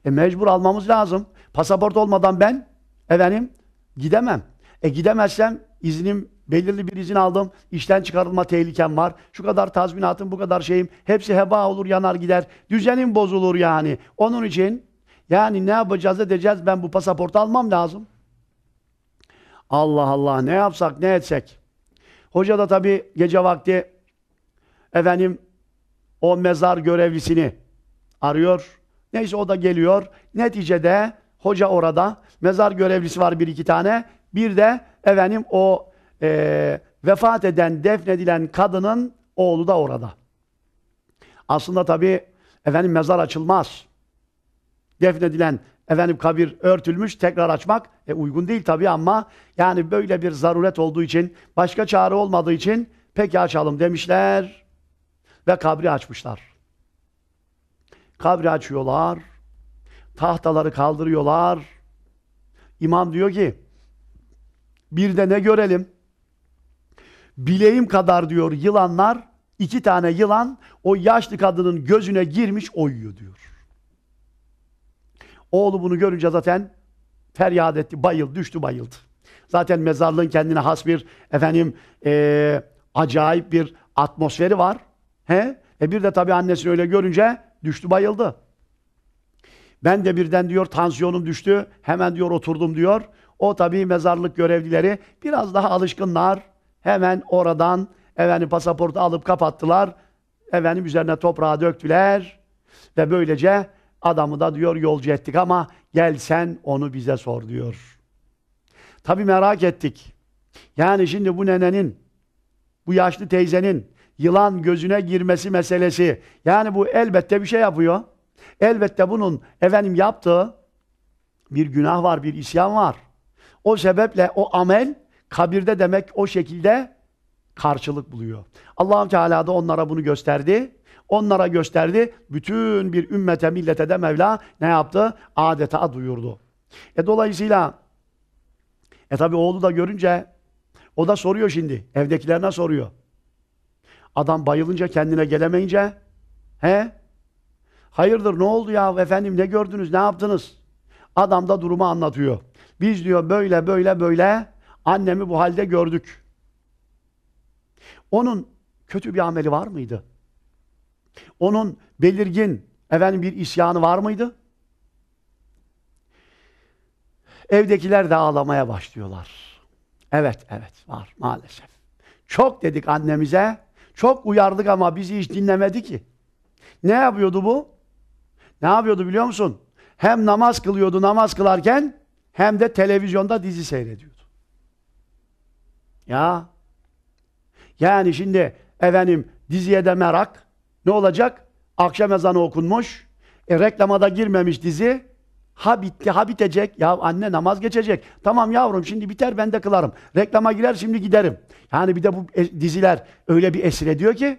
E mecbur almamız lazım. Pasaport olmadan ben efendim gidemem. E gidemezsem iznim belirli bir izin aldım. İşten çıkarılma tehlikem var. Şu kadar tazminatım, bu kadar şeyim. Hepsi heba olur, yanar gider. Düzenim bozulur yani. Onun için yani ne yapacağız edeceğiz ben bu pasaportu almam lazım. Allah Allah ne yapsak ne etsek. Hoca da tabii gece vakti efendim o mezar görevlisini arıyor. Neyse o da geliyor. Neticede hoca orada. Mezar görevlisi var bir iki tane. Bir de efendim o e, vefat eden, defnedilen kadının oğlu da orada. Aslında tabi efendim mezar açılmaz. Defnedilen efendim kabir örtülmüş tekrar açmak e, uygun değil tabi ama yani böyle bir zaruret olduğu için başka çare olmadığı için peki açalım demişler ve kabri açmışlar. Kabri açıyorlar. Tahtaları kaldırıyorlar. İmam diyor ki bir de ne görelim? Bileğim kadar diyor yılanlar iki tane yılan o yaşlı kadının gözüne girmiş oyuyor diyor. Oğlu bunu görünce zaten feryat etti, bayıldı, düştü bayıldı. Zaten mezarlığın kendine has bir efendim ee, acayip bir atmosferi var. He? E bir de tabii annesini öyle görünce Düştü bayıldı. Ben de birden diyor tansiyonum düştü. Hemen diyor oturdum diyor. O tabii mezarlık görevlileri biraz daha alışkınlar. Hemen oradan efendim pasaportu alıp kapattılar. Efendim üzerine toprağa döktüler. Ve böylece adamı da diyor yolcu ettik ama gelsen onu bize sor diyor. Tabii merak ettik. Yani şimdi bu nenenin, bu yaşlı teyzenin yılan gözüne girmesi meselesi. Yani bu elbette bir şey yapıyor. Elbette bunun efendim yaptığı bir günah var, bir isyan var. O sebeple o amel kabirde demek o şekilde karşılık buluyor. Allahü Teala da onlara bunu gösterdi. Onlara gösterdi. Bütün bir ümmete, millete de Mevla ne yaptı? Adeta duyurdu. E dolayısıyla e tabi oğlu da görünce o da soruyor şimdi. Evdekilerine soruyor. Adam bayılınca kendine gelemeyince he? Hayırdır ne oldu ya efendim ne gördünüz ne yaptınız? Adam da durumu anlatıyor. Biz diyor böyle böyle böyle annemi bu halde gördük. Onun kötü bir ameli var mıydı? Onun belirgin efendim bir isyanı var mıydı? Evdekiler de ağlamaya başlıyorlar. Evet, evet var maalesef. Çok dedik annemize, çok uyardık ama bizi hiç dinlemedi ki. Ne yapıyordu bu? Ne yapıyordu biliyor musun? Hem namaz kılıyordu namaz kılarken hem de televizyonda dizi seyrediyordu. Ya. Yani şimdi efendim diziye de merak. Ne olacak? Akşam ezanı okunmuş. E, reklama girmemiş dizi. Ha bitti, ha bitecek. Ya anne namaz geçecek. Tamam yavrum şimdi biter ben de kılarım. Reklama girer şimdi giderim. Yani bir de bu diziler öyle bir esir ediyor ki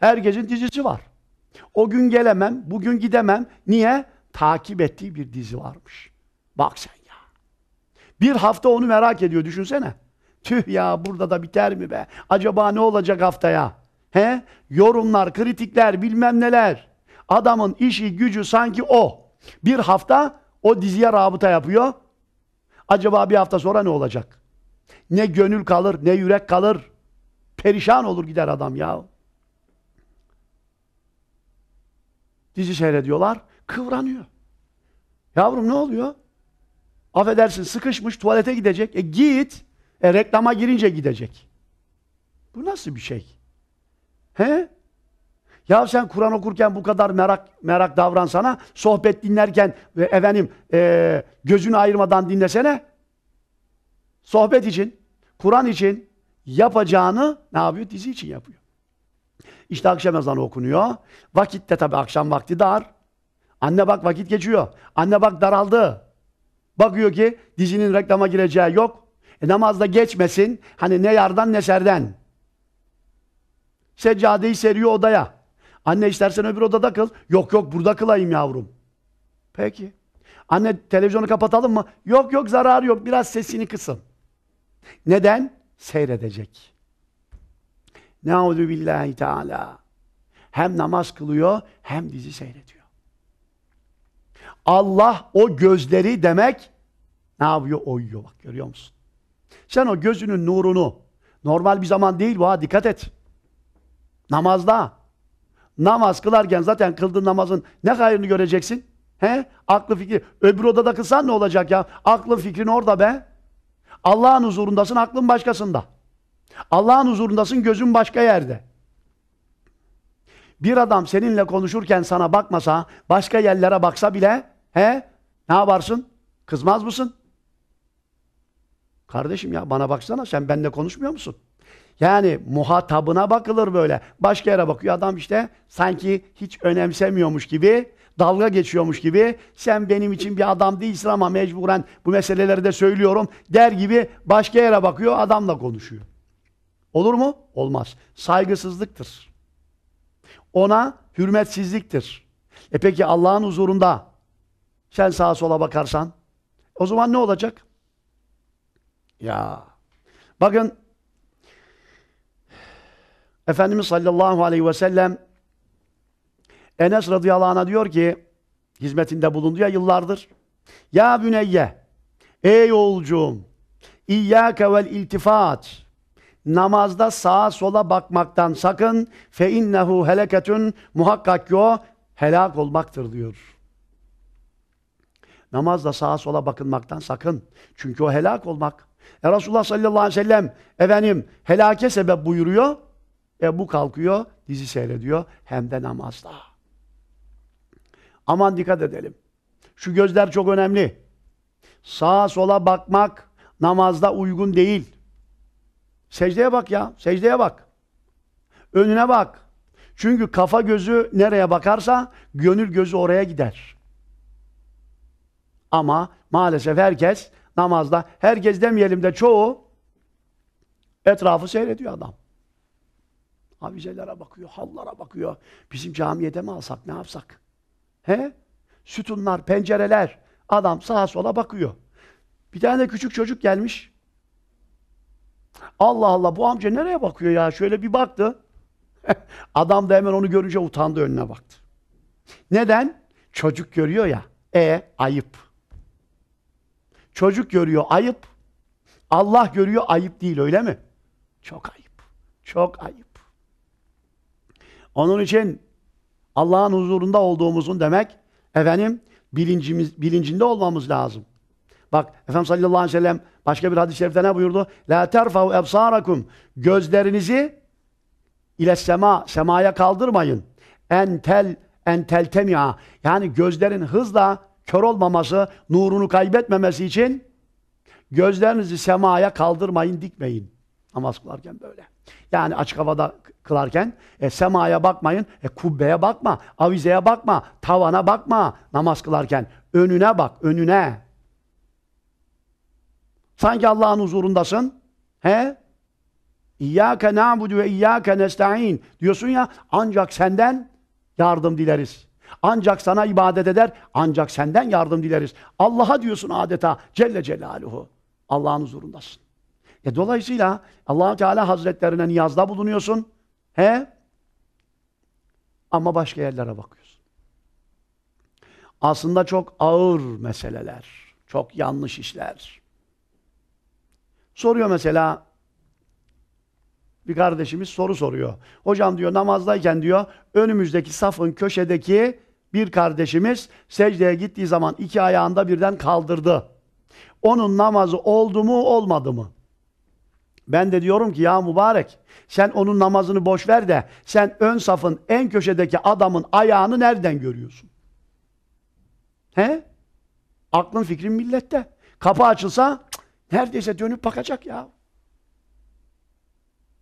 herkesin dizisi var. O gün gelemem, bugün gidemem. Niye? Takip ettiği bir dizi varmış. Bak sen ya. Bir hafta onu merak ediyor düşünsene. Tüh ya burada da biter mi be? Acaba ne olacak haftaya? He? Yorumlar, kritikler, bilmem neler. Adamın işi, gücü sanki o. Bir hafta o diziye rabıta yapıyor. Acaba bir hafta sonra ne olacak? Ne gönül kalır, ne yürek kalır. Perişan olur gider adam ya. Dizi seyrediyorlar, kıvranıyor. Yavrum ne oluyor? Affedersin sıkışmış, tuvalete gidecek. E git. E reklama girince gidecek. Bu nasıl bir şey? He? Ya sen Kur'an okurken bu kadar merak merak davransana, sohbet dinlerken efendim e, gözünü ayırmadan dinlesene. Sohbet için, Kur'an için yapacağını ne yapıyor? Dizi için yapıyor. İşte akşam ezanı okunuyor. Vakitte tabii akşam vakti dar. Anne bak vakit geçiyor. Anne bak daraldı. Bakıyor ki dizinin reklama gireceği yok. E, namazda geçmesin. Hani ne yardan ne serden. Seccadeyi seriyor odaya. Anne istersen öbür odada kıl. Yok yok burada kılayım yavrum. Peki. Anne televizyonu kapatalım mı? Yok yok zararı yok. Biraz sesini kısın. Neden? Seyredecek. Ne'udü billahi teala. Hem namaz kılıyor hem dizi seyrediyor. Allah o gözleri demek ne yapıyor? Oyuyor bak görüyor musun? Sen o gözünün nurunu normal bir zaman değil bu ha dikkat et. Namazda namaz kılarken zaten kıldığın namazın ne hayrını göreceksin? He? Aklı fikri. Öbür odada kılsan ne olacak ya? Aklın fikrin orada be. Allah'ın huzurundasın, aklın başkasında. Allah'ın huzurundasın, gözün başka yerde. Bir adam seninle konuşurken sana bakmasa, başka yerlere baksa bile he? Ne yaparsın? Kızmaz mısın? Kardeşim ya bana baksana sen benimle konuşmuyor musun? Yani muhatabına bakılır böyle. Başka yere bakıyor adam işte sanki hiç önemsemiyormuş gibi, dalga geçiyormuş gibi sen benim için bir adam değilsin ama mecburen bu meseleleri de söylüyorum der gibi başka yere bakıyor adamla konuşuyor. Olur mu? Olmaz. Saygısızlıktır. Ona hürmetsizliktir. E peki Allah'ın huzurunda sen sağa sola bakarsan o zaman ne olacak? Ya. Bakın Efendimiz sallallahu aleyhi ve sellem Enes radıyallahu anh'a diyor ki hizmetinde bulundu ya yıllardır. Ya büneyye ey oğulcuğum İyyâke vel iltifat namazda sağa sola bakmaktan sakın fe innehu heleketün muhakkak ki o helak olmaktır diyor. Namazda sağa sola bakınmaktan sakın. Çünkü o helak olmak. E Resulullah sallallahu aleyhi ve sellem efendim helake sebep buyuruyor. E bu kalkıyor, dizi seyrediyor hem de namazda. Aman dikkat edelim. Şu gözler çok önemli. Sağa sola bakmak namazda uygun değil. Secdeye bak ya, secdeye bak. Önüne bak. Çünkü kafa gözü nereye bakarsa gönül gözü oraya gider. Ama maalesef herkes namazda, herkes demeyelim de çoğu etrafı seyrediyor adam avizelere bakıyor, hallara bakıyor. Bizim camiye de mi alsak, ne yapsak? He? Sütunlar, pencereler. Adam sağa sola bakıyor. Bir tane de küçük çocuk gelmiş. Allah Allah bu amca nereye bakıyor ya? Şöyle bir baktı. (laughs) Adam da hemen onu görünce utandı önüne baktı. Neden? Çocuk görüyor ya. E ayıp. Çocuk görüyor ayıp. Allah görüyor ayıp değil öyle mi? Çok ayıp. Çok ayıp. Onun için Allah'ın huzurunda olduğumuzun demek efendim bilincimiz, bilincinde olmamız lazım. Bak Efendimiz sallallahu aleyhi ve sellem başka bir hadis-i şerifte ne buyurdu? La terfau ebsarakum. Gözlerinizi ile sema, semaya kaldırmayın. Entel, entel temia, Yani gözlerin hızla kör olmaması, nurunu kaybetmemesi için gözlerinizi semaya kaldırmayın, dikmeyin. Namaz kılarken böyle. Yani açık havada kılarken e, semaya bakmayın, e, kubbeye bakma, avizeye bakma, tavana bakma namaz kılarken. Önüne bak, önüne. Sanki Allah'ın huzurundasın. He? İyyâke na'budu ve iyyâke nesta'in. Diyorsun ya ancak senden yardım dileriz. Ancak sana ibadet eder, ancak senden yardım dileriz. Allah'a diyorsun adeta Celle Celaluhu. Allah'ın huzurundasın. E dolayısıyla allah Teala Hazretlerine niyazda bulunuyorsun. He? Ama başka yerlere bakıyorsun. Aslında çok ağır meseleler, çok yanlış işler. Soruyor mesela bir kardeşimiz soru soruyor. Hocam diyor namazdayken diyor önümüzdeki safın köşedeki bir kardeşimiz secdeye gittiği zaman iki ayağında birden kaldırdı. Onun namazı oldu mu olmadı mı? Ben de diyorum ki ya mübarek sen onun namazını boş ver de sen ön safın en köşedeki adamın ayağını nereden görüyorsun? He? Aklın fikrin millette. Kapı açılsa cık, neredeyse dönüp bakacak ya.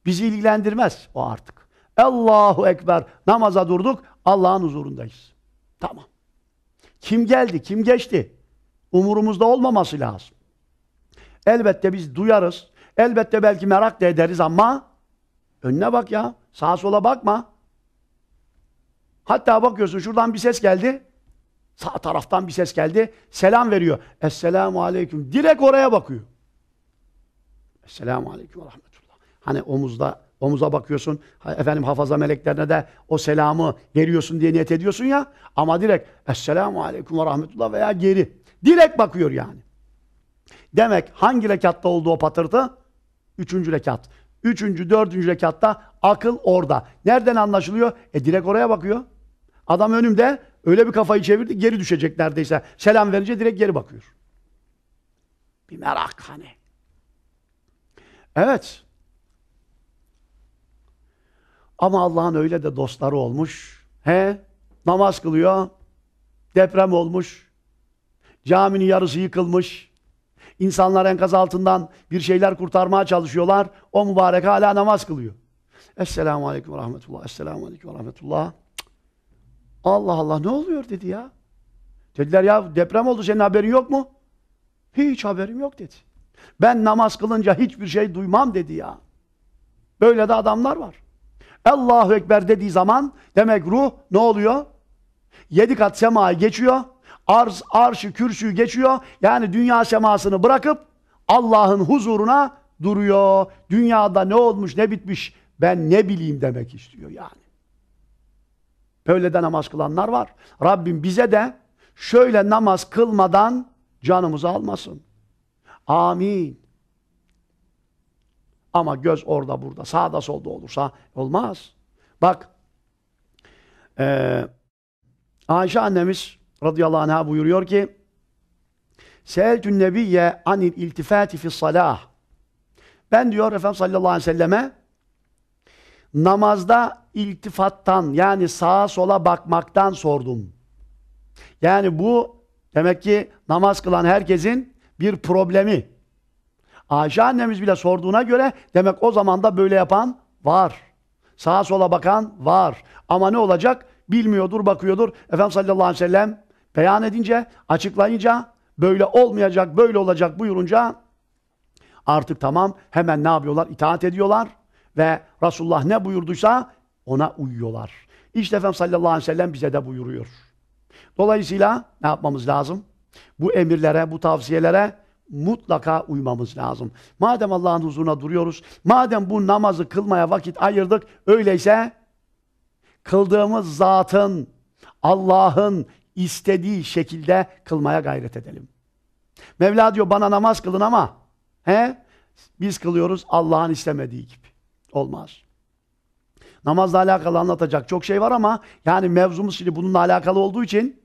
Bizi ilgilendirmez o artık. Allahu Ekber. Namaza durduk. Allah'ın huzurundayız. Tamam. Kim geldi, kim geçti? Umurumuzda olmaması lazım. Elbette biz duyarız. Elbette belki merak da ederiz ama önüne bak ya. Sağa sola bakma. Hatta bakıyorsun şuradan bir ses geldi. Sağ taraftan bir ses geldi. Selam veriyor. Esselamu aleyküm. Direkt oraya bakıyor. Esselamu aleyküm ve rahmetullah. Hani omuzda, omuza bakıyorsun. Efendim hafaza meleklerine de o selamı veriyorsun diye niyet ediyorsun ya. Ama direkt Esselamu aleyküm ve rahmetullah veya geri. Direkt bakıyor yani. Demek hangi rekatta olduğu o patırtı? Üçüncü rekat. Üçüncü, dördüncü rekatta akıl orada. Nereden anlaşılıyor? E direkt oraya bakıyor. Adam önümde öyle bir kafayı çevirdi geri düşecek neredeyse. Selam verince direkt geri bakıyor. Bir merak hani. Evet. Ama Allah'ın öyle de dostları olmuş. He? Namaz kılıyor. Deprem olmuş. Caminin yarısı yıkılmış. İnsanlar enkaz altından bir şeyler kurtarmaya çalışıyorlar. O mübarek hala namaz kılıyor. Esselamu Aleyküm Rahmetullah. Esselamu Aleyküm Rahmetullah. Allah Allah ne oluyor dedi ya. Dediler ya deprem oldu senin haberin yok mu? Hiç haberim yok dedi. Ben namaz kılınca hiçbir şey duymam dedi ya. Böyle de adamlar var. Allahu Ekber dediği zaman demek ruh ne oluyor? Yedi kat semaya geçiyor arz, arşı, kürsüyü geçiyor. Yani dünya semasını bırakıp Allah'ın huzuruna duruyor. Dünyada ne olmuş ne bitmiş ben ne bileyim demek istiyor yani. Böyle de namaz kılanlar var. Rabbim bize de şöyle namaz kılmadan canımızı almasın. Amin. Ama göz orada burada. Sağda solda olursa olmaz. Bak. Ee, Ayşe annemiz radıyallahu anh'a buyuruyor ki Seeltün nebiyye anil iltifati fi salah. Ben diyor Efendimiz sallallahu aleyhi ve selleme namazda iltifattan yani sağa sola bakmaktan sordum. Yani bu demek ki namaz kılan herkesin bir problemi. Ayşe annemiz bile sorduğuna göre demek o zaman da böyle yapan var. Sağa sola bakan var. Ama ne olacak? Bilmiyordur, bakıyordur. Efendimiz sallallahu aleyhi ve sellem beyan edince, açıklayınca, böyle olmayacak, böyle olacak buyurunca artık tamam hemen ne yapıyorlar? İtaat ediyorlar ve Resulullah ne buyurduysa ona uyuyorlar. İşte Efendimiz sallallahu aleyhi ve sellem bize de buyuruyor. Dolayısıyla ne yapmamız lazım? Bu emirlere, bu tavsiyelere mutlaka uymamız lazım. Madem Allah'ın huzuruna duruyoruz, madem bu namazı kılmaya vakit ayırdık, öyleyse kıldığımız zatın, Allah'ın istediği şekilde kılmaya gayret edelim. Mevla diyor bana namaz kılın ama he? biz kılıyoruz Allah'ın istemediği gibi. Olmaz. Namazla alakalı anlatacak çok şey var ama yani mevzumuz şimdi bununla alakalı olduğu için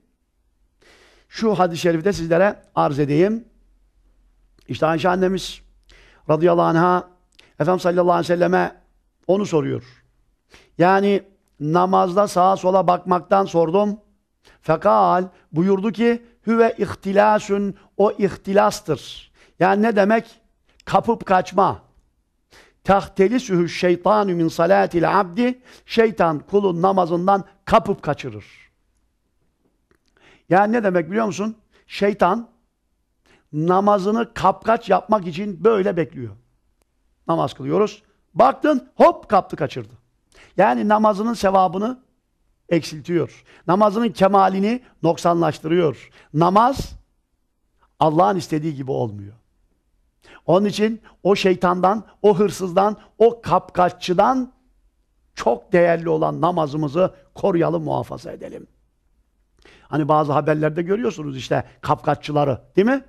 şu hadis-i şerifi de sizlere arz edeyim. İşte Ayşe annemiz radıyallahu anh'a Efendimiz sallallahu aleyhi ve selleme onu soruyor. Yani namazda sağa sola bakmaktan sordum. Fekal buyurdu ki hüve ihtilasun o ihtilastır. Yani ne demek? Kapıp kaçma. Tahtelisühü şeytanü min salatil abdi şeytan kulun namazından kapıp kaçırır. Yani ne demek biliyor musun? Şeytan namazını kapkaç yapmak için böyle bekliyor. Namaz kılıyoruz. Baktın hop kaptı kaçırdı. Yani namazının sevabını eksiltiyor. Namazının kemalini noksanlaştırıyor. Namaz Allah'ın istediği gibi olmuyor. Onun için o şeytandan, o hırsızdan, o kapkaççıdan çok değerli olan namazımızı koruyalım, muhafaza edelim. Hani bazı haberlerde görüyorsunuz işte kapkaççıları değil mi?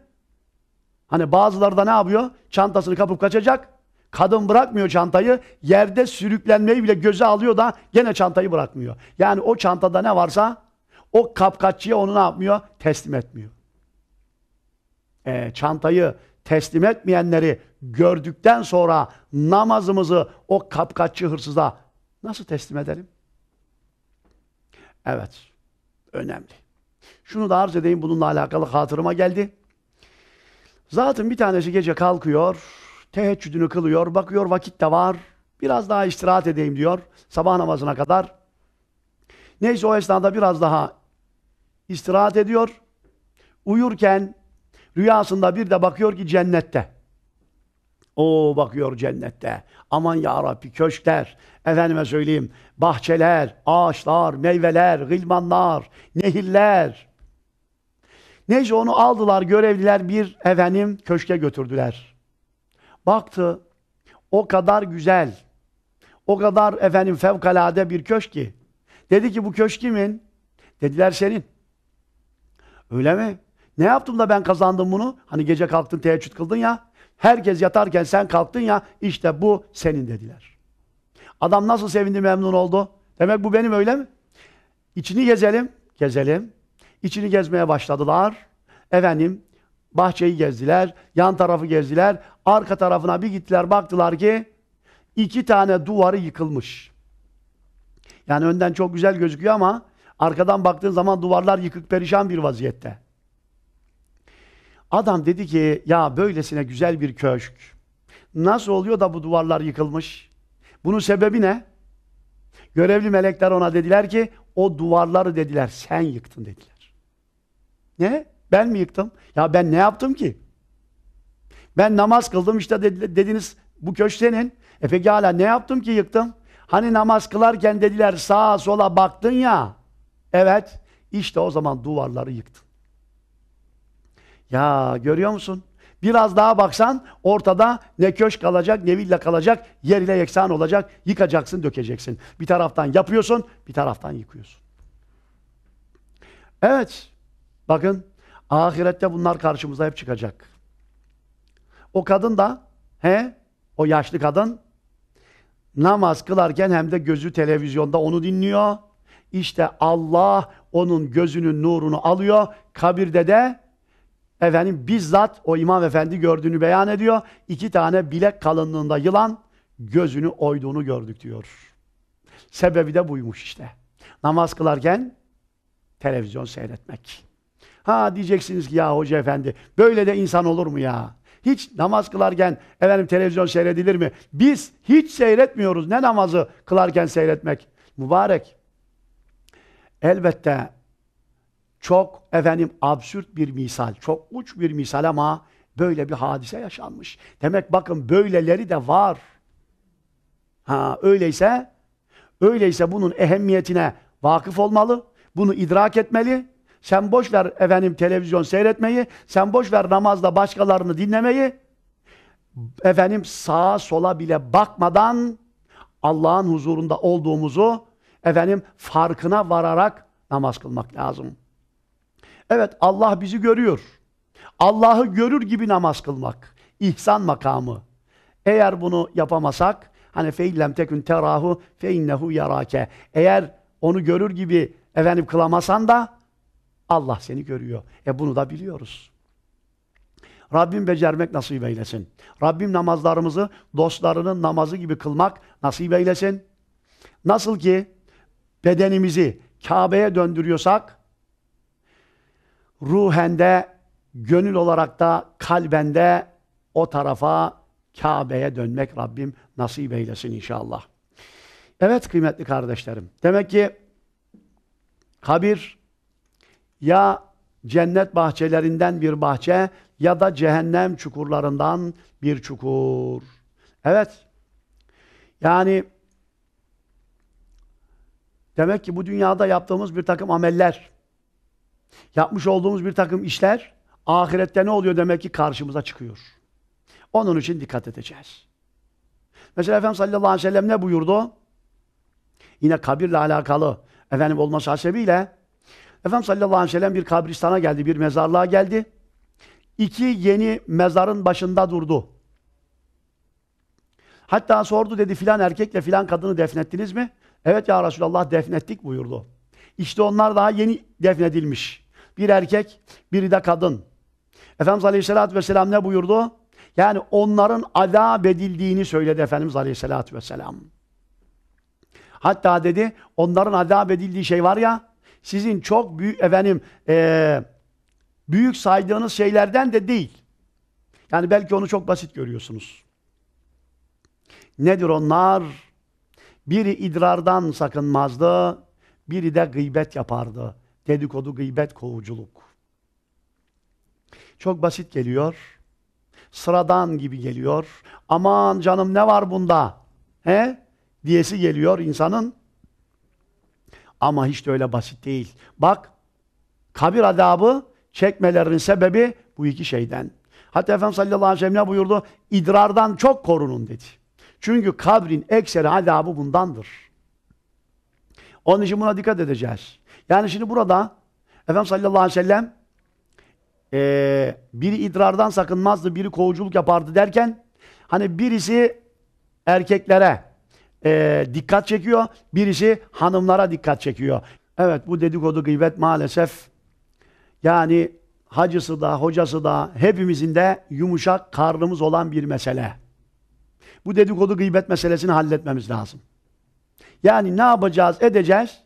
Hani bazıları da ne yapıyor? Çantasını kapıp kaçacak. Kadın bırakmıyor çantayı. Yerde sürüklenmeyi bile göze alıyor da gene çantayı bırakmıyor. Yani o çantada ne varsa o kapkaççıya onu ne yapmıyor? Teslim etmiyor. E, çantayı teslim etmeyenleri gördükten sonra namazımızı o kapkaççı hırsıza nasıl teslim edelim? Evet. Önemli. Şunu da arz edeyim bununla alakalı hatırıma geldi. Zaten bir tanesi gece kalkıyor Teheccüdünü kılıyor, bakıyor vakit de var. Biraz daha istirahat edeyim diyor sabah namazına kadar. Neyse o esnada biraz daha istirahat ediyor. Uyurken rüyasında bir de bakıyor ki cennette. O bakıyor cennette. Aman ya Rabbi köşkler, efendime söyleyeyim, bahçeler, ağaçlar, meyveler, gılmanlar, nehirler. Neyse onu aldılar görevliler bir efendim köşke götürdüler. Baktı o kadar güzel, o kadar efendim fevkalade bir köşk ki. Dedi ki bu köşk kimin? Dediler senin. Öyle mi? Ne yaptım da ben kazandım bunu? Hani gece kalktın teheccüd kıldın ya. Herkes yatarken sen kalktın ya. İşte bu senin dediler. Adam nasıl sevindi memnun oldu? Demek bu benim öyle mi? İçini gezelim. Gezelim. İçini gezmeye başladılar. Efendim Bahçeyi gezdiler, yan tarafı gezdiler. Arka tarafına bir gittiler baktılar ki iki tane duvarı yıkılmış. Yani önden çok güzel gözüküyor ama arkadan baktığın zaman duvarlar yıkık perişan bir vaziyette. Adam dedi ki ya böylesine güzel bir köşk. Nasıl oluyor da bu duvarlar yıkılmış? Bunun sebebi ne? Görevli melekler ona dediler ki o duvarları dediler sen yıktın dediler. Ne? Ben mi yıktım? Ya ben ne yaptım ki? Ben namaz kıldım işte dediniz bu köştenin. E peki hala ne yaptım ki yıktım? Hani namaz kılarken dediler sağa sola baktın ya. Evet. İşte o zaman duvarları yıktın. Ya görüyor musun? Biraz daha baksan ortada ne köşk kalacak ne villa kalacak. Yer ile yeksan olacak. Yıkacaksın dökeceksin. Bir taraftan yapıyorsun bir taraftan yıkıyorsun. Evet. Bakın Ahirette bunlar karşımıza hep çıkacak. O kadın da, he, o yaşlı kadın namaz kılarken hem de gözü televizyonda onu dinliyor. İşte Allah onun gözünün nurunu alıyor. Kabirde de efendim bizzat o imam efendi gördüğünü beyan ediyor. İki tane bilek kalınlığında yılan gözünü oyduğunu gördük diyor. Sebebi de buymuş işte. Namaz kılarken televizyon seyretmek. Ha diyeceksiniz ki ya hoca efendi böyle de insan olur mu ya? Hiç namaz kılarken efendim televizyon seyredilir mi? Biz hiç seyretmiyoruz. Ne namazı kılarken seyretmek? Mübarek. Elbette çok efendim absürt bir misal, çok uç bir misal ama böyle bir hadise yaşanmış. Demek bakın böyleleri de var. Ha öyleyse öyleyse bunun ehemmiyetine vakıf olmalı, bunu idrak etmeli sen boş ver efendim televizyon seyretmeyi, sen boş ver namazda başkalarını dinlemeyi. Efendim sağa sola bile bakmadan Allah'ın huzurunda olduğumuzu efendim farkına vararak namaz kılmak lazım. Evet Allah bizi görüyor. Allah'ı görür gibi namaz kılmak. ihsan makamı. Eğer bunu yapamasak hani feillem tekün terahu fe innehu yarake. Eğer onu görür gibi efendim kılamasan da Allah seni görüyor. E bunu da biliyoruz. Rabbim becermek nasip eylesin. Rabbim namazlarımızı dostlarının namazı gibi kılmak nasip eylesin. Nasıl ki bedenimizi Kabe'ye döndürüyorsak, ruhende, gönül olarak da kalbende o tarafa Kabe'ye dönmek Rabbim nasip eylesin inşallah. Evet kıymetli kardeşlerim. Demek ki kabir ya cennet bahçelerinden bir bahçe ya da cehennem çukurlarından bir çukur. Evet. Yani demek ki bu dünyada yaptığımız bir takım ameller, yapmış olduğumuz bir takım işler ahirette ne oluyor demek ki karşımıza çıkıyor. Onun için dikkat edeceğiz. Mesela Efendimiz sallallahu aleyhi ve sellem ne buyurdu? Yine kabirle alakalı efendim olması hasebiyle Efendimiz sallallahu aleyhi ve sellem bir kabristana geldi, bir mezarlığa geldi. İki yeni mezarın başında durdu. Hatta sordu dedi filan erkekle filan kadını defnettiniz mi? Evet ya Resulallah defnettik buyurdu. İşte onlar daha yeni defnedilmiş. Bir erkek, biri de kadın. Efendimiz Aleyhisselatü Vesselam ne buyurdu? Yani onların azap edildiğini söyledi Efendimiz Aleyhisselatü Vesselam. Hatta dedi onların azap edildiği şey var ya sizin çok büyük efendim e, büyük saydığınız şeylerden de değil. Yani belki onu çok basit görüyorsunuz. Nedir onlar? Biri idrardan sakınmazdı, biri de gıybet yapardı. Dedikodu, gıybet, kovuculuk. Çok basit geliyor. Sıradan gibi geliyor. Aman canım ne var bunda? He? Diyesi geliyor insanın. Ama hiç de öyle basit değil. Bak kabir adabı çekmelerinin sebebi bu iki şeyden. Hatta Efendimiz sallallahu aleyhi ve sellem buyurdu? İdrardan çok korunun dedi. Çünkü kabrin ekseri adabı bundandır. Onun için buna dikkat edeceğiz. Yani şimdi burada Efendimiz sallallahu aleyhi ve sellem e, biri idrardan sakınmazdı, biri kovuculuk yapardı derken hani birisi erkeklere e, dikkat çekiyor, birisi hanımlara dikkat çekiyor. Evet bu dedikodu gıybet maalesef yani hacısı da hocası da hepimizin de yumuşak karnımız olan bir mesele. Bu dedikodu gıybet meselesini halletmemiz lazım. Yani ne yapacağız edeceğiz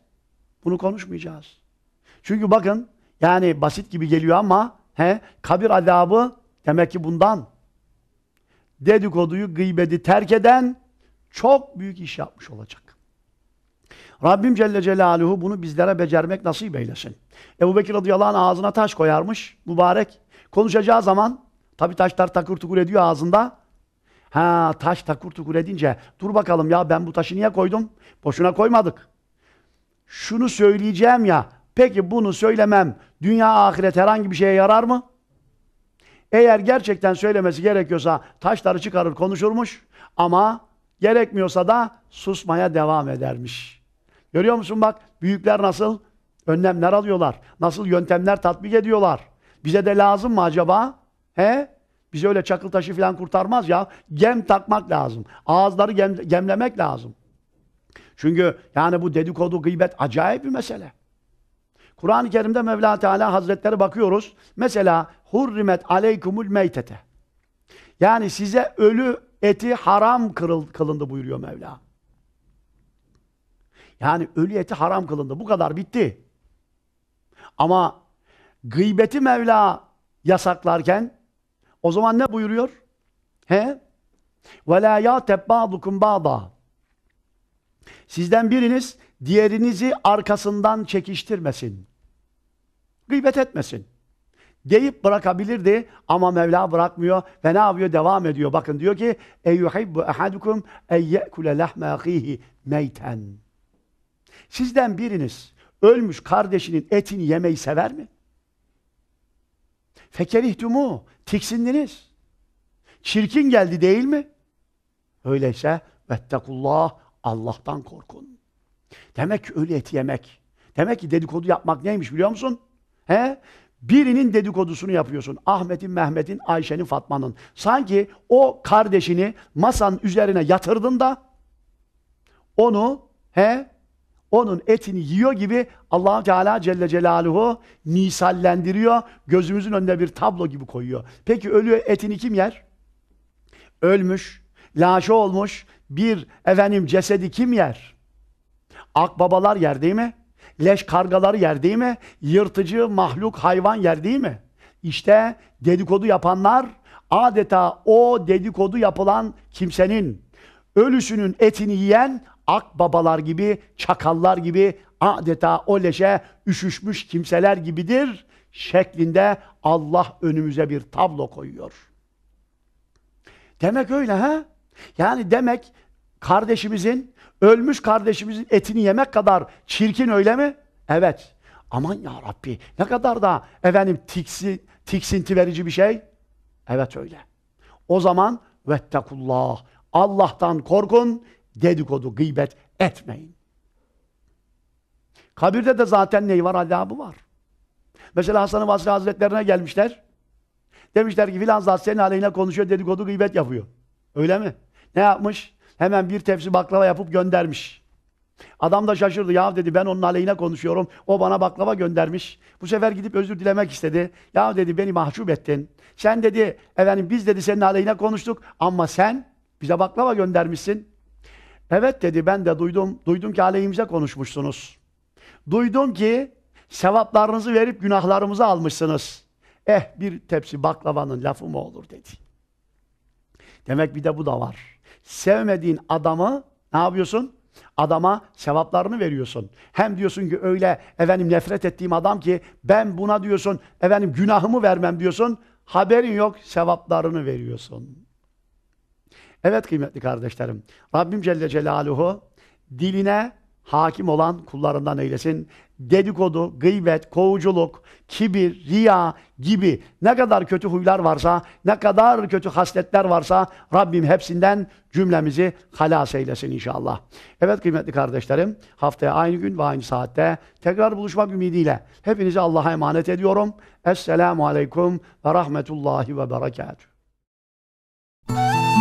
bunu konuşmayacağız. Çünkü bakın yani basit gibi geliyor ama he, kabir adabı demek ki bundan. Dedikoduyu gıybeti terk eden çok büyük iş yapmış olacak. Rabbim Celle Celaluhu bunu bizlere becermek nasip eylesin. Ebu Bekir radıyallahu anh ağzına taş koyarmış, mübarek. Konuşacağı zaman, tabi taşlar takır tukur ediyor ağzında. Ha taş takır tukur edince, dur bakalım ya ben bu taşı niye koydum? Boşuna koymadık. Şunu söyleyeceğim ya, peki bunu söylemem, dünya ahiret herhangi bir şeye yarar mı? Eğer gerçekten söylemesi gerekiyorsa taşları çıkarır konuşurmuş ama Gerekmiyorsa da susmaya devam edermiş. Görüyor musun bak büyükler nasıl önlemler alıyorlar. Nasıl yöntemler tatbik ediyorlar. Bize de lazım mı acaba? He? Bize öyle çakıl taşı falan kurtarmaz ya. Gem takmak lazım. Ağızları gem, gemlemek lazım. Çünkü yani bu dedikodu, gıybet acayip bir mesele. Kur'an-ı Kerim'de Mevla Teala Hazretleri bakıyoruz. Mesela hurrimet aleykumul meytete. Yani size ölü eti haram kırıl, kılındı buyuruyor Mevla. Yani ölü eti haram kılındı. Bu kadar bitti. Ama gıybeti Mevla yasaklarken o zaman ne buyuruyor? He? وَلَا يَعْتَبْ بَعْضُكُمْ بَعْضًا Sizden biriniz diğerinizi arkasından çekiştirmesin. Gıybet etmesin deyip bırakabilirdi ama Mevla bırakmıyor ve ne yapıyor? Devam ediyor. Bakın diyor ki ey اَيُّحِبُّ اَحَدُكُمْ اَيَّكُلَ لَحْمَ اَخِيهِ meyten. Sizden biriniz ölmüş kardeşinin etini yemeyi sever mi? Fekerihtumu, tiksindiniz. Çirkin geldi değil mi? Öyleyse vettekullah, Allah'tan korkun. Demek ki ölü et yemek. Demek ki dedikodu yapmak neymiş biliyor musun? He? Birinin dedikodusunu yapıyorsun. Ahmet'in, Mehmet'in, Ayşe'nin, Fatma'nın. Sanki o kardeşini masanın üzerine yatırdın da onu he onun etini yiyor gibi allah Teala Celle Celaluhu misallendiriyor. Gözümüzün önüne bir tablo gibi koyuyor. Peki ölüyor etini kim yer? Ölmüş, laşı olmuş bir efendim cesedi kim yer? Akbabalar yer değil mi? Leş kargaları yer değil mi? Yırtıcı mahluk hayvan yer değil mi? İşte dedikodu yapanlar adeta o dedikodu yapılan kimsenin ölüsünün etini yiyen akbabalar gibi, çakallar gibi adeta o leşe üşüşmüş kimseler gibidir şeklinde Allah önümüze bir tablo koyuyor. Demek öyle ha? Yani demek kardeşimizin Ölmüş kardeşimizin etini yemek kadar çirkin öyle mi? Evet. Aman ya Rabbi ne kadar da efendim tiksi, tiksinti verici bir şey. Evet öyle. O zaman vettekullah. Allah'tan korkun, dedikodu, gıybet etmeyin. Kabirde de zaten neyi var? Adabı var. Mesela Hasan-ı Basri Hazretlerine gelmişler. Demişler ki filan zat senin aleyhine konuşuyor, dedikodu, gıybet yapıyor. Öyle mi? Ne yapmış? Hemen bir tepsi baklava yapıp göndermiş. Adam da şaşırdı. Ya dedi ben onun aleyhine konuşuyorum. O bana baklava göndermiş. Bu sefer gidip özür dilemek istedi. Ya dedi beni mahcup ettin. Sen dedi efendim biz dedi senin aleyhine konuştuk ama sen bize baklava göndermişsin. Evet dedi ben de duydum. Duydum ki aleyhimize konuşmuşsunuz. Duydum ki sevaplarınızı verip günahlarımızı almışsınız. Eh bir tepsi baklavanın lafı mı olur dedi. Demek bir de bu da var sevmediğin adamı ne yapıyorsun? Adama sevaplarını veriyorsun. Hem diyorsun ki öyle efendim nefret ettiğim adam ki ben buna diyorsun efendim günahımı vermem diyorsun. Haberin yok sevaplarını veriyorsun. Evet kıymetli kardeşlerim. Rabbim Celle Celaluhu diline hakim olan kullarından eylesin. Dedikodu, gıybet, kovuculuk, kibir, riya gibi ne kadar kötü huylar varsa, ne kadar kötü hasletler varsa Rabbim hepsinden cümlemizi halas eylesin inşallah. Evet kıymetli kardeşlerim, haftaya aynı gün ve aynı saatte tekrar buluşmak ümidiyle hepinizi Allah'a emanet ediyorum. Esselamu Aleyküm ve Rahmetullahi ve Berekatuhu.